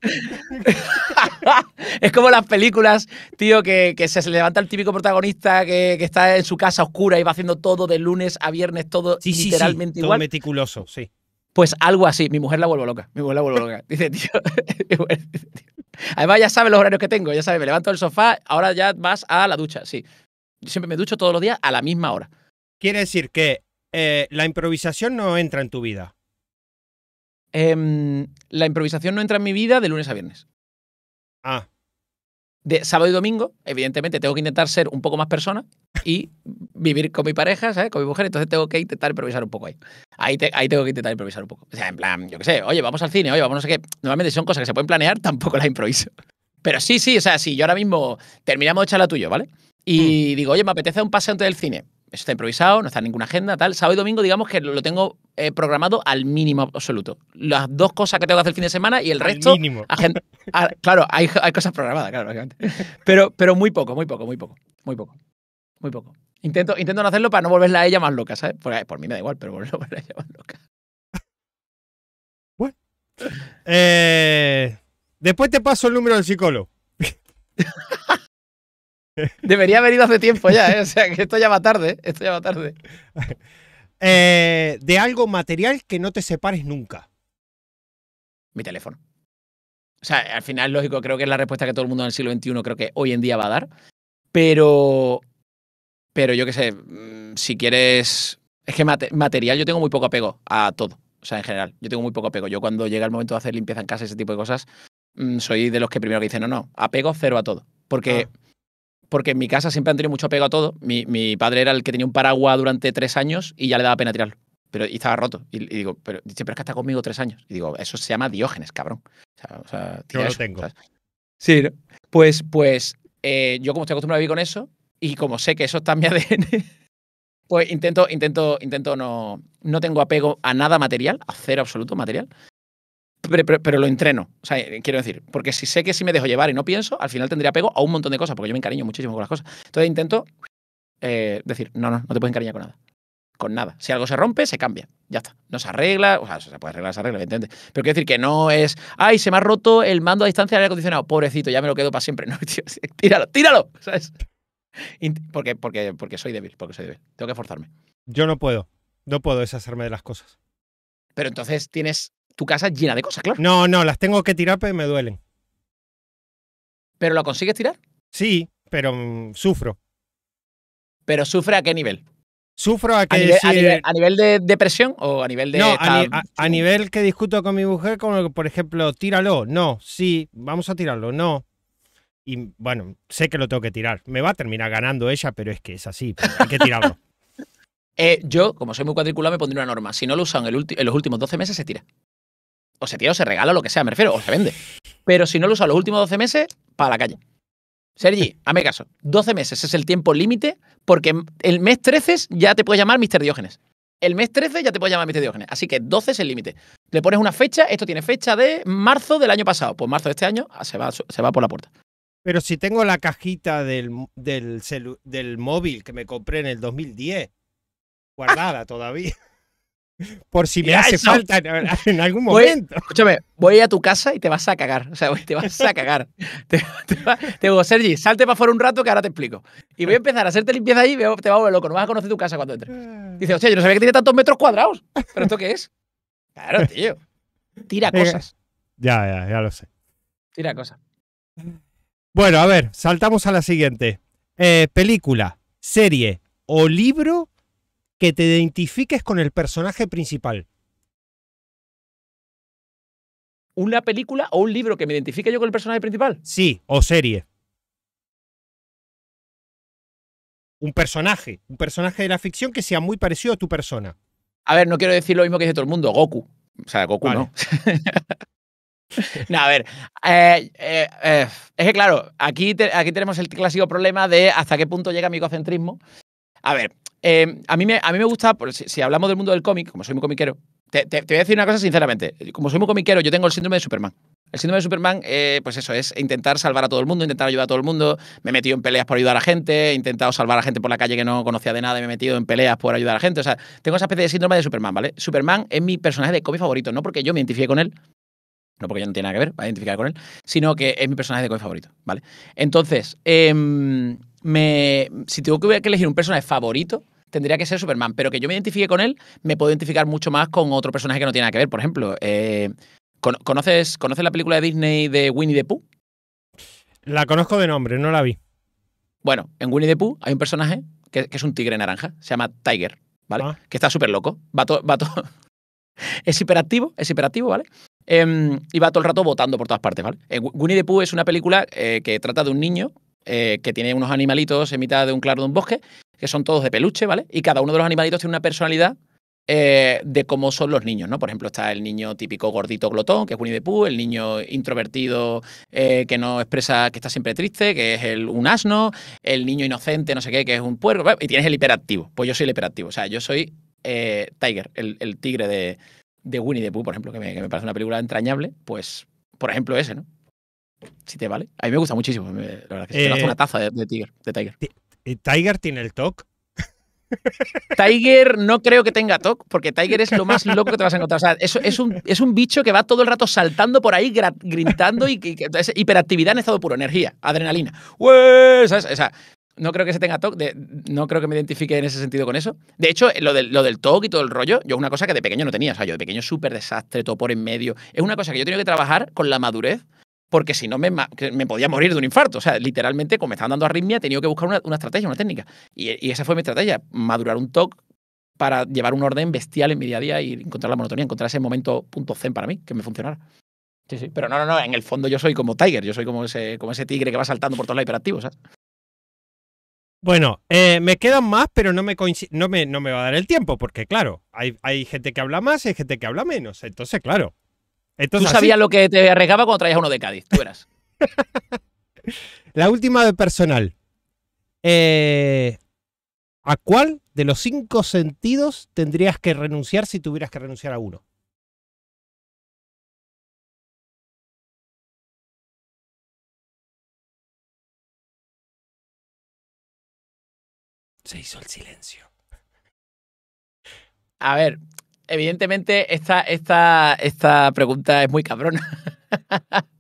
<laughs> es como las películas, tío, que, se levanta el típico protagonista que, está en su casa oscura y va haciendo todo de lunes a viernes, todo literalmente igual. Todo meticuloso, sí. Pues algo así. Mi mujer la vuelvo loca. Mi mujer la vuelvo loca. <laughs> Dice, tío. Además, ya sabe los horarios que tengo. Ya sabe, me levanto del sofá, ahora ya vas a la ducha. Sí siempre me ducho todos los días a la misma hora. Quiere decir que eh, la improvisación no entra en tu vida. Em, la improvisación no entra en mi vida de lunes a viernes. Ah. De sábado y domingo, evidentemente, tengo que intentar ser un poco más persona y vivir con mi pareja, ¿sabes? Con mi mujer, entonces tengo que intentar improvisar un poco ahí. Ahí, tengo que intentar improvisar un poco. O sea, en plan, yo qué sé, oye, vamos al cine, oye, vamos no sé qué. Normalmente son cosas que se pueden planear, <laughs> tampoco las improviso. Pero sí, sí, o sea, si sí, yo ahora mismo terminamos de echar la tuya, ¿vale? Y hmm. digo, oye, me apetece un paseo antes del cine. Eso está improvisado, no está en ninguna agenda, tal. Sábado y domingo, digamos que lo tengo eh, programado al mínimo absoluto. Las dos cosas que tengo que hacer el fin de semana y el resto. Mínimo. claro, hay, cosas programadas, claro, básicamente. Pero, pero muy poco, muy poco, muy poco, muy poco, muy poco. Intento, intento no hacerlo para no volverla a ella más loca, ¿sabes? Por, por mí me da igual, pero volverla <laughs> a ella más loca. Bueno. Eh, después te paso el número del psicólogo. <laughs> Debería haber ido hace tiempo ya, ¿eh? o sea que esto ya va tarde, ¿eh? esto ya va tarde. <laughs> Eh, de algo material que no te separes nunca. Mi teléfono. O sea, al final, lógico, creo que es la respuesta que todo el mundo en el siglo XXI creo que hoy en día va a dar. Pero. Pero yo qué sé, mm, si quieres. Es que material, yo tengo muy poco apego a todo. O sea, en general, yo tengo muy poco apego. Yo cuando llega el momento de hacer limpieza en casa, ese tipo de cosas, mm, soy de los que primero dicen, no, no, apego cero a todo. Porque. Ah porque en mi casa siempre han tenido mucho apego a todo. Mi, padre era el que tenía un paraguas durante tres años y ya le daba pena tirarlo. Pero y estaba roto. Y, digo, pero, dice, es que está conmigo tres años. Y digo, eso se llama Diógenes, cabrón. O sea, Yo tengo. Sí, pues, pues eh, yo como estoy acostumbrado a vivir con eso y como sé que eso está en mi ADN, <laughs> pues intento, intento, intento no, no tengo apego a nada material, a cero absoluto material. Pero, lo entreno. O sea, quiero decir, porque si sé que si me dejo llevar y no pienso, al final tendría apego a un montón de cosas, porque yo me encariño muchísimo con las cosas. Entonces intento eh, decir, no, no, no te puedes encariñar con nada. Con nada. Si algo se rompe, se cambia. Ya está. No se arregla. O sea, se puede arreglar, se arregla, evidentemente. Pero quiero decir que no es, ay, se me ha roto el mando a distancia del aire acondicionado. Pobrecito, ya me lo quedo para siempre. <laughs> No, tío, tíralo, tíralo. ¿Sabes? Porque, soy débil, porque soy débil. Tengo que forzarme. Yo no puedo. No puedo deshacerme de las cosas. Pero entonces tienes tu casa llena de cosas, claro. No, no, las tengo que tirar, pero me duelen. ¿Pero lo consigues tirar? Sí, pero mm, sufro. ¿Pero sufre a qué nivel? Sufro a qué ¿A nivel, a nivel, de depresión o a nivel de.? No, a, nivel que discuto con mi mujer, como por ejemplo, tíralo, no, sí, vamos a tirarlo, no. Y bueno, sé que lo tengo que tirar. Me va a terminar ganando ella, pero es que es así, hay que tirarlo. <laughs> Eh, yo, como soy muy cuadriculado, me pondría una norma. Si no lo usan en los últimos 12 meses, se tira o se tira o se regala, lo que sea, me refiero, o se vende. Pero si no lo usa los últimos 12 meses, para la calle. Sergi, hazme caso. 12 meses es el tiempo límite porque el mes 13 ya te puede llamar Mister Diógenes. El mes 13 ya te puede llamar Mister Diógenes. Así que 12 es el límite. Le pones una fecha, esto tiene fecha de marzo del año pasado. Pues marzo de este año ah, se va, se va por la puerta. Pero si tengo la cajita del, del móvil que me compré en el 2010, guardada <laughs> todavía. Por si me hace falta en <laughs> algún momento. escúchame, voy a tu casa y te vas a cagar. O sea, <laughs> te vas a cagar. te, digo, Sergi, salte para afuera un rato que ahora te explico. Y voy a empezar a hacerte limpieza ahí y te va a volver loco. No vas a conocer tu casa cuando entres. Dice, hostia, yo no sabía que tiene tantos metros cuadrados. ¿Pero esto qué es? Claro, <laughs> tío. Tira eh, cosas. Ya, ya, ya lo sé. Tira cosas. Bueno, a ver, saltamos a la siguiente. Eh, película, serie o libro que te identifiques con el personaje principal. ¿Una película o un libro que me identifique yo con el personaje principal? Sí, o serie. Un personaje, un personaje de la ficción que sea muy parecido a tu persona. A ver, no quiero decir lo mismo que dice todo el mundo, Goku. O sea, Goku no. <laughs> no, a ver, eh, eh, eh, es que claro, aquí, aquí tenemos el clásico problema de hasta qué punto llega mi egocentrismo. A ver, Em, a, mí me, a mí me gusta, si, hablamos del mundo del cómic, como soy muy comiquero, te, voy a decir una cosa sinceramente. Como soy muy comiquero, yo tengo el síndrome de Superman. El síndrome de Superman, eh, pues eso, es intentar salvar a todo el mundo, intentar ayudar a todo el mundo. Me he metido en peleas por ayudar a gente, he intentado salvar a gente por la calle que no conocía de nada, y me he metido en peleas por ayudar a gente. O sea, tengo esa especie de síndrome de Superman, ¿vale? Superman es mi personaje de cómic favorito, no porque yo me identifique con él, no porque yo no tiene nada que ver, va a identificar con él, sino que es mi personaje de cómic favorito, ¿vale? Entonces, eh, si tengo que elegir un personaje favorito, tendría que ser Superman. Pero que yo me identifique con él, me puedo identificar mucho más con otro personaje que no tiene nada que ver. Por ejemplo, eh, ¿conoces, ¿conoces la película de Disney de Winnie the Pooh? La conozco de nombre, no la vi. Bueno, en Winnie the Pooh hay un personaje que, es un tigre naranja, se llama Tiger, ¿vale? Ah. Que está súper loco, va todo... <laughs> es hiperactivo, es hiperactivo, ¿vale? Em, y va todo el rato votando por todas partes, ¿vale? Eh, Winnie the Pooh es una película eh, que trata de un niño eh, que tiene unos animalitos en mitad de un claro de un bosque, que son todos de peluche, ¿vale? Y cada uno de los animalitos tiene una personalidad eh, de cómo son los niños, ¿no? Por ejemplo, está el niño típico gordito glotón, que es Winnie the Pooh, el niño introvertido eh, que no expresa, que está siempre triste, que es el, un asno, el niño inocente, no sé qué, que es un puerco, y tienes el hiperactivo. Pues yo soy el hiperactivo, o sea, yo soy Tiger, el, tigre de, de, Winnie the Pooh, por ejemplo, que me parece una película entrañable, pues, por ejemplo, ese, ¿no? si te vale. A mí me gusta muchísimo. La verdad que hace eh, una taza de, Tiger, de Tiger. Eh, tiene el TOC? <laughs> Tiger no creo que tenga TOC, porque Tiger es lo más loco que te vas a encontrar. O sea, es, un, es un bicho que va todo el rato saltando por ahí, gritando y, que hiperactividad en estado puro, energía, adrenalina. O sea, no creo que se tenga TOC, no creo que me identifique en ese sentido con eso. De hecho, eh, lo del, lo del TOC y todo el rollo, yo una cosa que de pequeño no tenía. O sea, yo de pequeño súper desastre, todo por en medio. Es una cosa que yo he tenido que trabajar con la madurez porque si no me, podía morir de un infarto. O sea, literalmente, como me estaban dando arritmia, he tenido que buscar una, estrategia, una técnica. Y, esa fue mi estrategia, madurar un TOC para llevar un orden bestial en mi día a día y encontrar la monotonía, encontrar ese momento punto zen para mí, que me funcionara. Sí, sí. Pero no, no, no, en el fondo yo soy como Tiger, yo soy como ese, como ese tigre que va saltando por todos los hiperactivos, Bueno, eh, me quedan más, pero no me, no me, no me va a dar el tiempo, porque claro, hay, hay gente que habla más y hay gente que habla menos. Entonces, claro, entonces, tú sabías lo que te arriesgaba cuando traías uno de Cádiz, tú eras. <laughs> La última de personal. Eh, ¿A cuál de los cinco sentidos tendrías que renunciar si tuvieras que renunciar a uno? Se hizo el silencio. A ver, evidentemente, esta, esta, esta pregunta es muy cabrona. <laughs>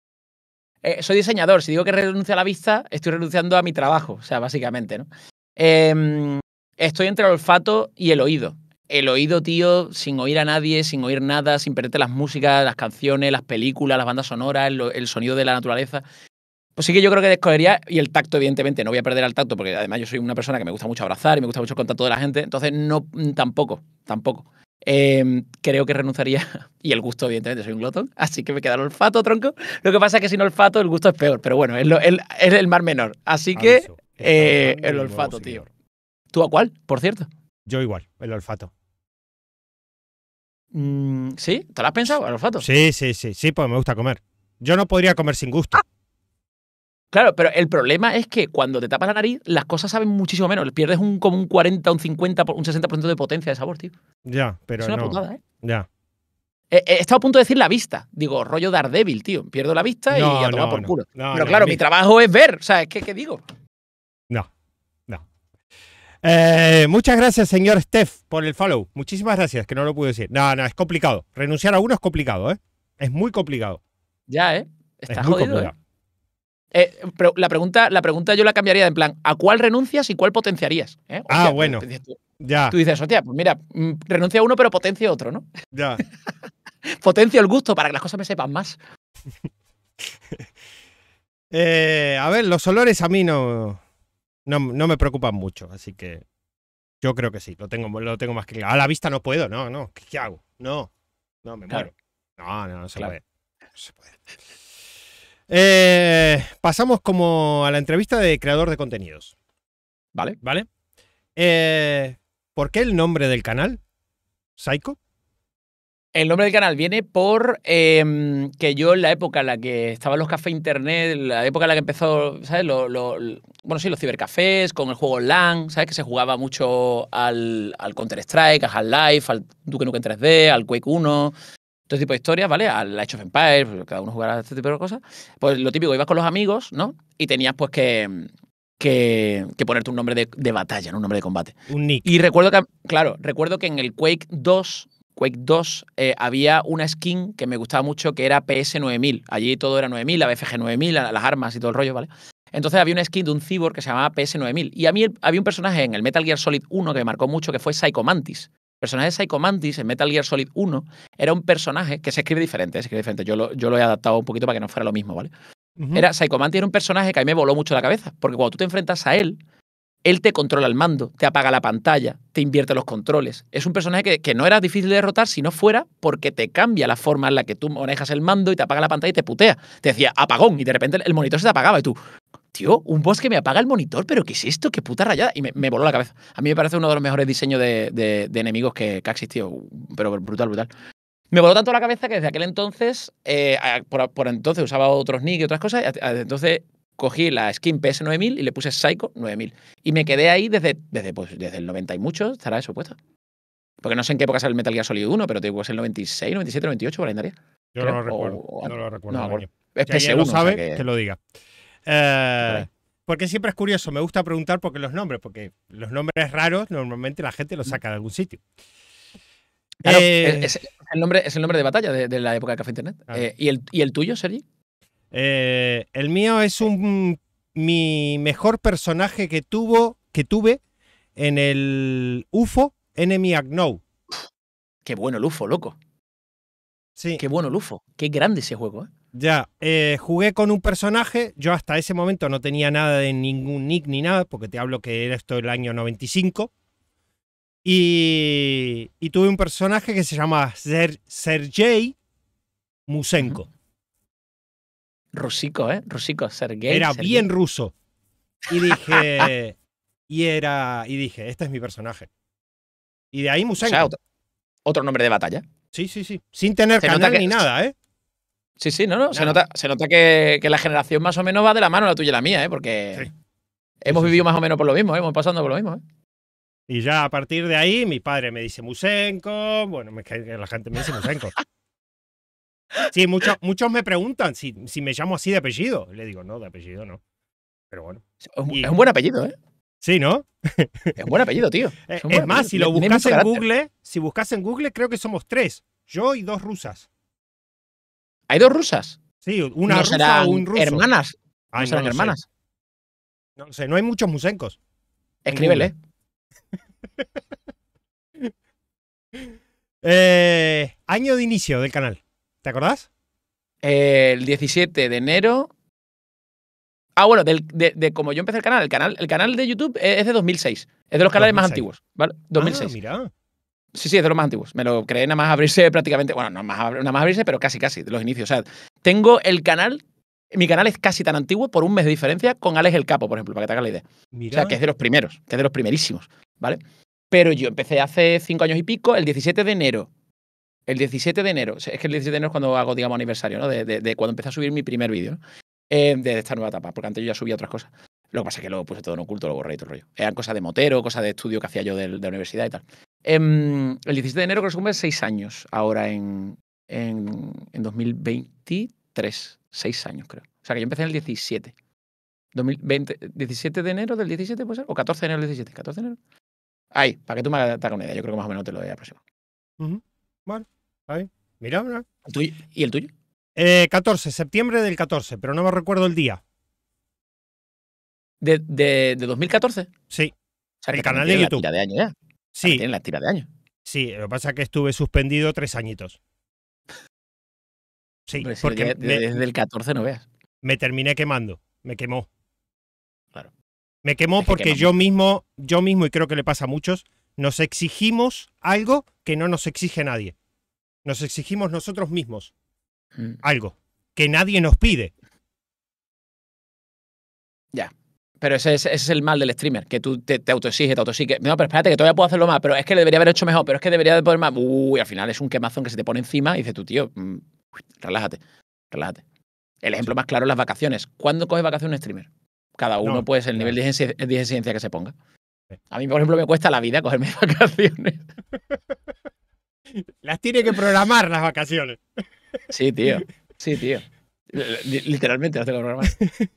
Eh, soy diseñador, si digo que renuncio a la vista, estoy renunciando a mi trabajo, o sea, básicamente, ¿no? Em, estoy entre el olfato y el oído. El oído, tío, sin oír a nadie, sin oír nada, sin perderte las músicas, las canciones, las películas, las bandas sonoras, el, sonido de la naturaleza. Pues sí que yo creo que escogería, y el tacto, evidentemente, no voy a perder el tacto, porque además yo soy una persona que me gusta mucho abrazar y me gusta mucho el contacto de la gente, entonces no, mm, tampoco, tampoco. Em, creo que renunciaría, <laughs> y el gusto, evidentemente, soy un glotón, así que me queda el olfato, tronco. Lo que pasa es que sin olfato el gusto es peor, pero bueno, es, el, mar menor. Así que eh, el olfato, tío. ¿Tú a cuál, por cierto? Yo igual, el olfato. Mm, ¿Sí? ¿Te lo has pensado, el olfato? Sí, sí, sí, sí, pues me gusta comer. Yo no podría comer sin gusto. Claro, pero el problema es que cuando te tapas la nariz, las cosas saben muchísimo menos. Pierdes un, como un 40, un 50, un 60% de potencia de sabor, tío. Ya, pero. Es una putada, ¿eh? Ya. He, estado a punto de decir la vista. Digo, rollo débil, tío. Pierdo la vista y a por culo. pero claro, mi trabajo es ver. O sea, ¿qué, qué digo? No, no. Eh, muchas gracias, señor Steph, por el follow. Muchísimas gracias, que no lo pude decir. No, no, es complicado. Renunciar a uno es complicado, ¿eh? Es muy complicado. Ya, ¿eh? Está ¿eh? Eh, la, pregunta, la pregunta yo la cambiaría en plan, ¿a cuál renuncias y cuál potenciarías? ¿Eh? ah, bueno. Pues, tú, ya. tú dices, hostia, pues mira, mm, renuncia a uno pero potencia otro, ¿no? Ya. <laughs> Potencio el gusto para que las cosas me sepan más. <laughs> Eh, a ver, los olores a mí no, no, me preocupan mucho, así que yo creo que sí, lo tengo, lo tengo más que claro. A la vista no puedo, no, no, ¿qué, hago? No, no, me muero. No, no, se puede. No se puede. Eh, pasamos como a la entrevista de creador de contenidos. Vale. Vale. Eh, ¿Por qué el nombre del canal? ¿Psycho? El nombre del canal viene por em, que yo en la época en la que estaban los cafés internet, la época en la que empezó, ¿sabes? bueno, sí, los cibercafés, con el juego LAN, ¿sabes? Que se jugaba mucho al, Counter-Strike, al Half-Life, al Duke Nukem 3D, al Quake 1, todo tipo de historias, ¿vale? A la Age of Empires, pues, cada uno jugará este tipo de cosas. Pues lo típico, ibas con los amigos, ¿no? Y tenías pues que, ponerte un nombre de, batalla, ¿no? Un nombre de combate. Un nick. Y recuerdo que, claro, recuerdo que en el Quake 2, Quake 2, eh, había una skin que me gustaba mucho que era PS9000. Allí todo era 9000, la BFG 9000, las armas y todo el rollo, ¿vale? Entonces había una skin de un cyborg que se llamaba PS9000. Y a mí había un personaje en el Metal Gear Solid 1 que me marcó mucho, que fue Psycho Mantis, personaje Psycho Mantis en Metal Gear Solid 1 era un personaje que se escribe diferente, se escribe diferente. Yo lo, he adaptado un poquito para que no fuera lo mismo, ¿vale? Era Psycho era un personaje que a mí me voló mucho la cabeza, porque cuando tú te enfrentas a él, él te controla el mando, te apaga la pantalla, te invierte los controles. Es un personaje que, que, no era difícil de derrotar si no fuera porque te cambia la forma en la que tú manejas el mando y te apaga la pantalla y te putea. Te decía apagón y de repente el monitor se te apagaba y tú, tío, un boss que me apaga el monitor, pero ¿qué es esto? ¿Qué puta rayada? Y me, voló la cabeza. A mí me parece uno de los mejores diseños de, enemigos que, ha existido, pero brutal, brutal. Me voló tanto la cabeza que desde aquel entonces, eh, por, entonces usaba otros nick y otras cosas, entonces cogí la skin PS9000 y le puse Psycho 9000. Y me quedé ahí desde, desde, pues, el 90 y mucho, estará eso puesto. Porque no sé en qué época sale el Metal Gear Solid 1, pero tengo que el 96, 97, 98, por Yo no lo recuerdo. no lo recuerdo. es que lo sabe, que lo diga. Eh, porque siempre es curioso, me gusta preguntar porque los nombres, porque los nombres raros normalmente la gente los saca de algún sitio. Eh, es, el nombre, es el nombre de batalla de, la época de café internet. Eh, ¿y, el, tuyo, Sergi? el mío es un mi mejor personaje que tuvo, que tuve en el UFO Enemy Agnow. Qué bueno el UFO, loco. Sí. Qué bueno el UFO. Qué grande ese juego, ¿eh? Ya, eh, jugué con un personaje, yo hasta ese momento no tenía nada de ningún nick ni nada, porque te hablo que era esto el año 95. Y, y tuve un personaje que se llama Ser, Sergei Musenko. Rusico, ¿eh? Rusico, Sergei. Era bien ruso. Y <laughs> dije, y era, y dije, este es mi personaje. Y de ahí Musenko. otro, nombre de batalla. Sí, sí, sí. Sin tener canal ni nada, ¿eh? Sí, sí, no, no. Se nota, se nota que, la generación más o menos va de la mano la tuya y la mía, ¿eh? Porque hemos vivido más o menos por lo mismo, ¿eh? hemos pasado por lo mismo, ¿eh? Y ya a partir de ahí, mi padre me dice Musenko. Bueno, la gente me dice Musenko. <laughs> sí, muchos, muchos me preguntan si, me llamo así de apellido. Le digo, no, de apellido no. Pero bueno. es un, buen apellido, ¿eh? Sí, ¿no? es un buen apellido, tío. <laughs> Es, más, si lo buscas en Google, si buscas en Google, creo que somos tres. Yo y dos rusas. Hay dos rusas. Sí, una rusa o un ruso. Hermanas. serán hermanas. No sé, no hay muchos musencos. Escríbele. <laughs> Eh, año de inicio del canal. ¿Te acordás? el 17 de enero. Ah, bueno, de, como yo empecé el canal, el canal, el canal de YouTube es de 2006. Es de los canales más antiguos, ¿vale? 2006. Ah, mira. Sí, sí, es de los más antiguos. Me lo creé nada más abrirse <laughs> prácticamente. Bueno, más, nada más abrirse, pero casi, casi, de los inicios. O sea, tengo el canal. Mi canal es casi tan antiguo por un mes de diferencia con Alex el Capo, por ejemplo, para que te hagas la idea. O sea, que es de los primeros, que es de los primerísimos, ¿vale? Pero yo empecé hace cinco años y pico, el 17 de enero. El 17 de enero. es que el 17 de enero es cuando hago, digamos, aniversario, ¿no? De, cuando empecé a subir mi primer vídeo, eh, de esta nueva etapa, porque antes yo ya subía otras cosas. Lo que pasa es que luego puse todo en oculto, lo borré y todo el rollo. Eran cosas de motero, cosas de estudio que hacía yo de la universidad y tal. Em, el 17 de enero creo que se seis años ahora en, en, en 2023. Seis años, creo. O sea, que yo empecé en el 17. 2020, 17 de enero del 17, puede ser, o 14 de enero del 17, 14 de enero. Ahí, para que tú me hagas una idea, yo creo que más o menos te lo doy aproximado. Uh -huh. Vale, ahí, mira, ¿Y el tuyo? 14, eh, septiembre del 14, pero no me recuerdo el día. ¿De, de 2014? Sí. el canal de YouTube. De año ya. Sí. la tira de año. Sí, lo que pasa es que estuve suspendido tres añitos. Sí, porque desde, el 14 no veas. Me terminé quemando, me quemó. Claro. Me quemó porque yo mismo, yo mismo, y creo que le pasa a muchos, nos exigimos algo que no nos exige nadie. Nos exigimos nosotros mismos mm. algo que nadie nos pide. Ya. Pero ese, ese, es el mal del streamer, que tú te, te autoexiges, te autoexiges. No, pero espérate, que todavía puedo hacerlo más, pero es que debería haber hecho mejor, pero es que debería de poder más. Uy, al final es un quemazón que se te pone encima y dices tú, tío, mm, relájate, relájate. El ejemplo más claro es las vacaciones. ¿Cuándo coge vacaciones un streamer? Cada uno, pues, el nivel de exigencia que se ponga. A mí, por ejemplo, me cuesta la vida cogerme <laughs> vacaciones. las tiene que programar las vacaciones. Sí, tío. Sí, tío. Literalmente las tengo que programar. <laughs>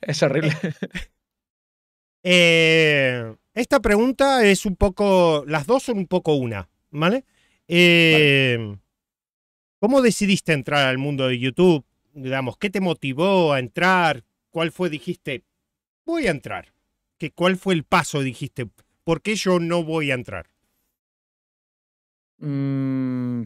Es horrible. Eh, eh, esta pregunta es un poco. Las dos son un poco una, ¿vale? Eh, ¿Cómo decidiste entrar al mundo de YouTube? Digamos, ¿qué te motivó a entrar? ¿Cuál fue, dijiste, voy a entrar? ¿Qué, ¿Cuál fue el paso, dijiste, por qué yo no voy a entrar? Mm,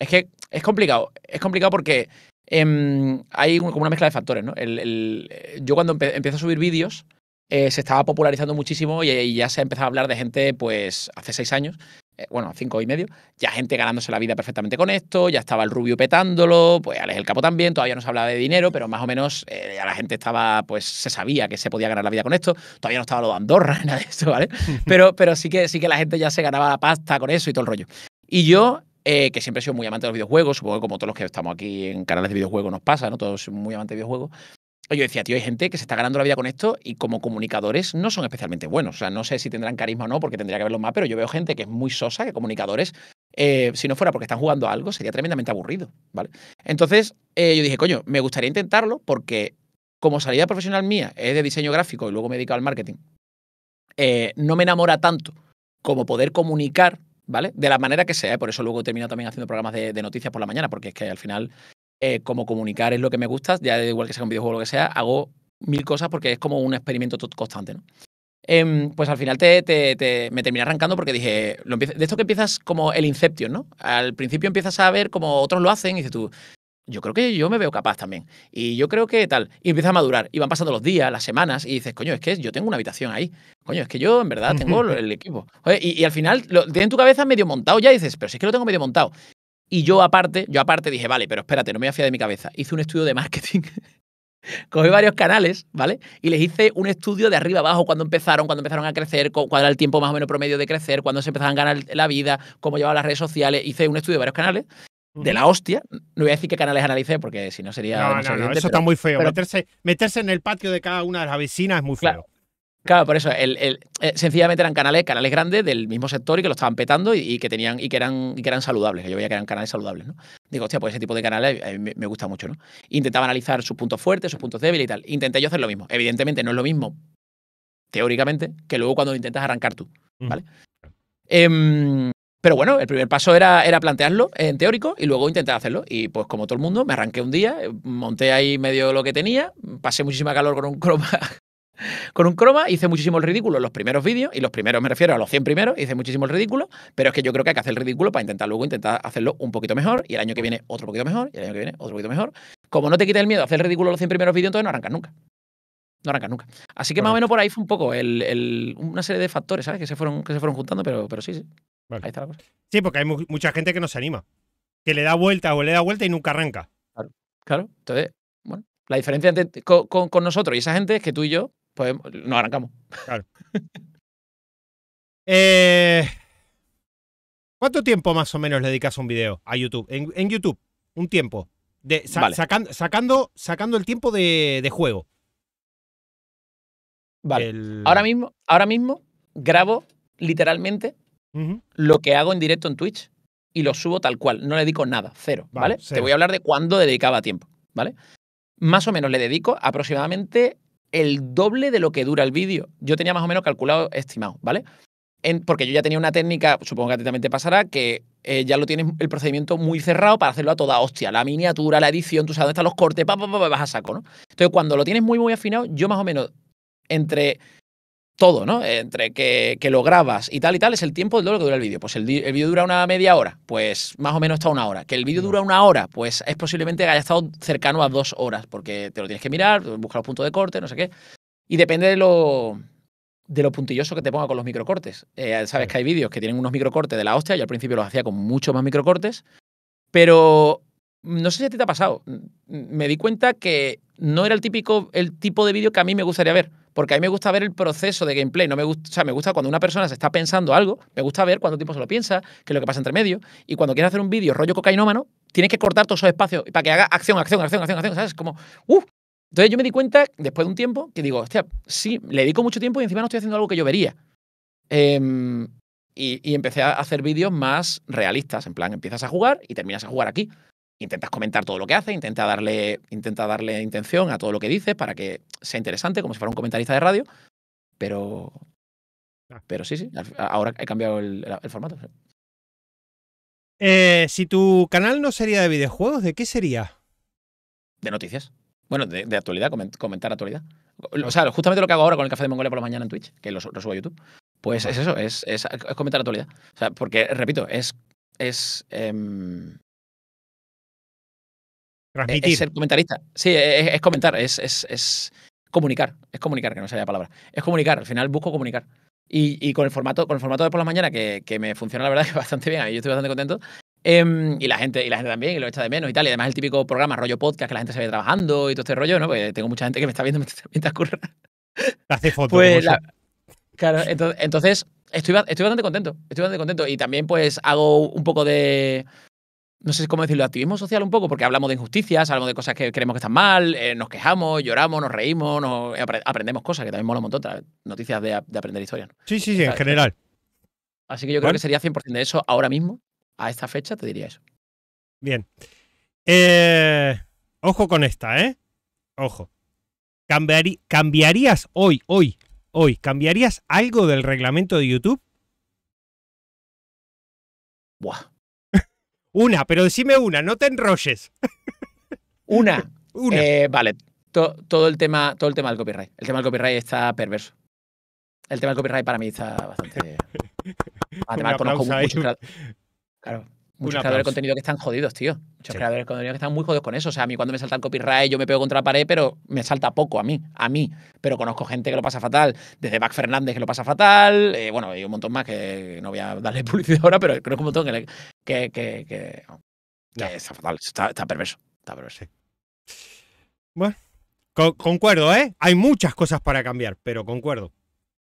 es que es complicado. Es complicado porque em, hay como una mezcla de factores, ¿no? Eh, yo cuando empiezo empecé a subir vídeos, eh, se estaba popularizando muchísimo y, ya se empezado a hablar de gente, pues, hace seis años, eh, bueno, cinco y medio, ya gente ganándose la vida perfectamente con esto, ya estaba el Rubio petándolo, pues Alex el Capo también, todavía no se hablaba de dinero, pero más o menos eh, ya la gente estaba, pues, se sabía que se podía ganar la vida con esto, todavía no estaba lo de Andorra, nada de esto, ¿vale? <laughs> Pero, pero sí, que, sí que la gente ya se ganaba la pasta con eso y todo el rollo. Y yo que siempre he sido muy amante de los videojuegos, supongo que como todos los que estamos aquí en canales de videojuegos nos pasa, ¿no? Todos muy amantes de videojuegos yo decía, tío, hay gente que se está ganando la vida con esto y como comunicadores no son especialmente buenos. O sea, no sé si tendrán carisma o no, porque tendría que verlo más, pero yo veo gente que es muy sosa, que comunicadores, eh, si no fuera porque están jugando algo, sería tremendamente aburrido, ¿vale? Entonces, eh, yo dije, coño, me gustaría intentarlo porque como salida profesional mía es de diseño gráfico y luego me he dedicado al marketing, eh, no me enamora tanto como poder comunicar ¿vale? De la manera que sea, por eso luego he terminado también haciendo programas de, noticias por la mañana, porque es que al final eh, como comunicar es lo que me gusta, ya de igual que sea un videojuego o lo que sea, hago mil cosas porque es como un experimento constante, ¿no? Em, pues al final te, te, me terminé arrancando porque dije, de esto que empiezas como el Inception, ¿no? Al principio empiezas a ver como otros lo hacen y dices tú, yo creo que yo me veo capaz también. Y yo creo que tal. Y empieza a madurar. Y van pasando los días, las semanas, y dices, coño, es que yo tengo una habitación ahí. Coño, es que yo en verdad tengo <laughs> el equipo. y, y, al final lo tienes en tu cabeza medio montado ya dices, pero si es que lo tengo medio montado. Y yo aparte, yo aparte dije, vale, pero espérate, no me voy a fiar de mi cabeza. Hice un estudio de marketing. <laughs> Cogí varios canales, ¿vale? Y les hice un estudio de arriba abajo, cuando empezaron, cuando empezaron a crecer, cuál era el tiempo más o menos promedio de crecer, cuando se empezaban a ganar la vida, cómo llevaban las redes sociales. Hice un estudio de varios canales. De la hostia, no voy a decir qué canales analicé porque si no sería. eso está muy feo. meterse, meterse en el patio de cada una de las vecinas es muy feo. Claro, por eso, eh, sencillamente eran canales, canales grandes del mismo sector y que lo estaban petando y, que tenían y que eran que eran saludables, yo veía que eran canales saludables, ¿no? Digo, hostia, pues ese tipo de canales eh, me gusta mucho, ¿no? Intentaba analizar sus puntos fuertes, sus puntos débiles y tal. Intenté yo hacer lo mismo. Evidentemente no es lo mismo teóricamente que luego cuando intentas arrancar tú, mm. ¿vale? Em, pero bueno, el primer paso era, era plantearlo en teórico y luego intentar hacerlo. Y pues como todo el mundo, me arranqué un día, monté ahí medio lo que tenía, pasé muchísima calor con un croma con un croma hice muchísimo el ridículo en los primeros vídeos, y los primeros me refiero a los 100 primeros, hice muchísimo el ridículo, pero es que yo creo que hay que hacer el ridículo para intentar luego intentar hacerlo un poquito mejor, y el año que viene otro poquito mejor, y el año que viene otro poquito mejor. Como no te quites el miedo a hacer el ridículo los 100 primeros vídeos, entonces no arrancas nunca. No arrancas nunca. Así que más o menos por ahí fue un poco el, una serie de factores, ¿sabes? Que se fueron, que se fueron juntando, pero, pero sí, sí. Ahí está la cosa. Sí, porque hay mucha gente que no se anima, que le da vuelta o le da vuelta y nunca arranca. Claro, claro. Entonces, bueno, la diferencia con, nosotros y esa gente es que tú y yo pues nos arrancamos. Claro. <laughs> Eh, ¿Cuánto tiempo más o menos le dedicas a un video a YouTube? En, YouTube, un tiempo. De, sacando, sacando el tiempo de, juego. Vale. Ahora, mismo, ahora mismo grabo literalmente lo que hago en directo en Twitch y lo subo tal cual. No le dedico nada, cero. ¿Vale? Te voy a hablar de cuándo dedicaba tiempo. ¿Vale? Más o menos le dedico aproximadamente el doble de lo que dura el vídeo. Yo tenía más o menos calculado, estimado, ¿vale? En, porque yo ya tenía una técnica, supongo que a ti también te pasará, que eh, ya lo tienes el procedimiento muy cerrado para hacerlo a toda hostia. La miniatura, la edición, tú sabes dónde están los cortes, pa, pa, pa, vas a saco, ¿no? Entonces, cuando lo tienes muy, muy afinado, yo más o menos entre todo, ¿no? Entre que, lo grabas y tal y tal, es el tiempo de lo que dura el vídeo. Pues el, vídeo dura una media hora, pues más o menos está una hora. Que el vídeo dura una hora, pues es posiblemente que haya estado cercano a dos horas, porque te lo tienes que mirar, buscar los puntos de corte, no sé qué. Y depende de lo, de lo puntilloso que te ponga con los microcortes. Eh, sabes que hay vídeos que tienen unos microcortes de la hostia, yo al principio los hacía con muchos más microcortes, pero no sé si a ti te ha pasado. Mm, mm, me di cuenta que no era el típico, el tipo de vídeo que a mí me gustaría ver. Porque a mí me gusta ver el proceso de gameplay. No me gusta, o sea, me gusta cuando una persona se está pensando algo, me gusta ver cuánto tiempo se lo piensa, qué es lo que pasa entre medio. Y cuando quieres hacer un vídeo rollo cocainómano, tienes que cortar todos esos espacios para que haga acción, acción, acción, acción, acción. ¿Sabes? Como, ¡uh! Entonces yo me di cuenta, después de un tiempo, que digo, hostia, sí, le dedico mucho tiempo y encima no estoy haciendo algo que yo vería. Em, y, y, empecé a hacer vídeos más realistas, en plan, empiezas a jugar y terminas a jugar aquí intentas comentar todo lo que hace, intenta darle, intenta darle intención a todo lo que dice para que sea interesante, como si fuera un comentarista de radio. Pero, ah. pero sí, sí, ahora he cambiado el, formato. Eh, si tu canal no sería de videojuegos, ¿de qué sería? De noticias. Bueno, de, actualidad, comentar actualidad. O sea, justamente lo que hago ahora con el Café de Mongolia por la mañana en Twitch, que lo, subo a YouTube, pues es eso, es, es, comentar actualidad. O sea, porque, repito, es, es em, Transmitir. Es, ser comentarista. Sí, e, e, es, comentar, es, es, comunicar, es comunicar, que no sea la palabra. Es comunicar, al final busco comunicar. Y, con, el formato, con el formato de por la mañana, que, me funciona la verdad <laughs> que bastante bien, yo estoy bastante contento, em, y, la gente, y la gente también, y lo echado de menos y tal. Y además el típico programa, rollo podcast, que la gente se ve trabajando y todo este rollo, ¿no? Porque tengo mucha gente que me está viendo <laughs> mientras curra. Hace fotos. Pues, claro, entonces, estoy bastante contento. Estoy bastante contento. Y también, pues, hago un poco de no sé cómo decirlo, activismo social un poco, porque hablamos de injusticias, hablamos de cosas que creemos que están mal, eh, nos quejamos, lloramos, nos reímos, aprendemos cosas, que también mola un montón, noticias de, aprender historia. Sí, sí, sí, en general. Así que yo creo que sería 100% de eso ahora mismo, a esta fecha, te diría eso. Bien. Eh, ojo con esta, ¿eh? Ojo. ¿Cambiarías hoy, hoy, hoy, cambiarías algo del reglamento de YouTube? Buah. Una, pero decime una, no te enrolles. Una. <laughs> una. Eh, vale. todo, el tema, todo el tema del copyright. El tema del copyright está perverso. El tema del copyright para mí está bastante. <laughs> Ah, claro, Muchos creadores de contenido que están jodidos, tío. Muchos creadores de contenido que están muy jodidos con eso. O sea, a mí cuando me salta el copyright, yo me pego contra la pared, pero me salta poco a mí, a mí. Pero conozco gente que lo pasa fatal. Desde Max Fernández que lo pasa fatal. Eh, bueno, hay un montón más que no voy a darle <laughs> publicidad ahora, pero creo que un montón que, está fatal. Está, perverso. Está perverso. Bueno, concuerdo, ¿eh? Hay muchas cosas para cambiar, pero concuerdo.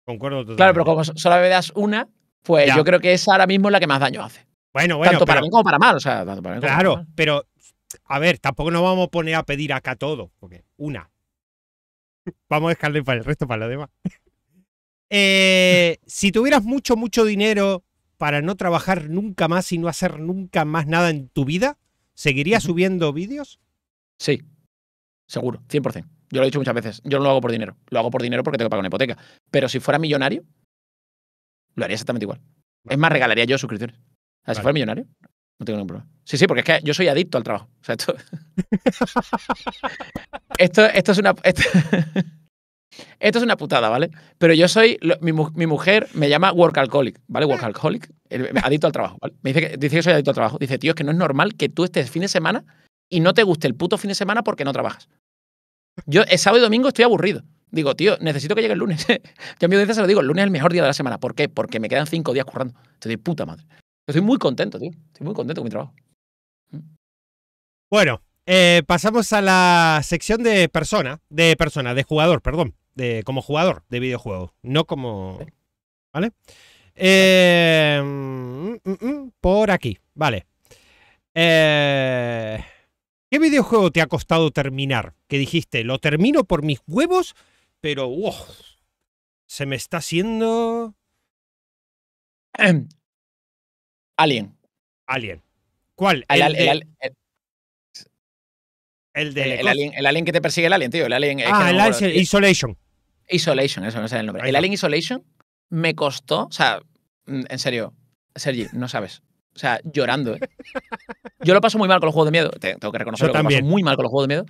Concuerdo totalmente. Claro, pero como solo me das una, pues yo creo que esa ahora mismo es la que más daño hace. Bueno, Tanto para bien como para mal, Claro, pero a ver, tampoco nos vamos a poner a pedir acá todo, porque una. Vamos a dejarle para el resto, para lo demás. <laughs> Eh, si tuvieras mucho, mucho dinero para no trabajar nunca más y no hacer nunca más nada en tu vida, ¿seguirías subiendo vídeos? Sí, seguro, 100%. Yo lo he dicho muchas veces, yo no lo hago por dinero, lo hago por dinero porque tengo que pagar una hipoteca. Pero si fuera millonario, lo haría exactamente igual. Es más, regalaría yo suscripciones. Ah, vale. Si fuera millonario, no tengo ningún problema. Sí, sí, porque es que yo soy adicto al trabajo. O sea, esto... <laughs> esto, es una... <laughs> Esto... es una putada, ¿vale? Pero yo soy. Mi, mujer me llama work alcoholic, ¿vale? Workaholic, adicto al trabajo, ¿vale? Me dice que, dice soy adicto al trabajo. Dice, tío, es que no es normal que tú estés fin de semana y no te guste el puto fin de semana porque no trabajas. Yo el sábado y domingo estoy aburrido. Digo, tío, necesito que llegue el lunes. <laughs> yo a mi audiencia se lo digo, el lunes es el mejor día de la semana. ¿Por qué? Porque me quedan cinco días currando. Te de puta madre. Estoy muy contento, tío. Estoy muy contento con mi trabajo. Bueno, eh, pasamos a la sección de persona, de persona, de jugador, perdón, de como jugador de videojuegos, no como, ¿vale? Eh, mm, mm, mm, por aquí, vale. Eh, ¿Qué videojuego te ha costado terminar? Que dijiste, lo termino por mis huevos, pero se me está haciendo. <clears throat> Alien. Alien. ¿Cuál? El, el, el, de... el, alien, el, alien, que te persigue el alien, tío. El alien, ah, el alien Isolation. Isolation, eso no sé el nombre. el Alien Isolation me costó, o sea, mm, en serio, Sergi, no sabes. O sea, llorando. ¿eh? <laughs> Yo lo paso muy mal con los juegos de miedo. Tengo que reconocerlo, yo paso muy mal con los juegos de miedo.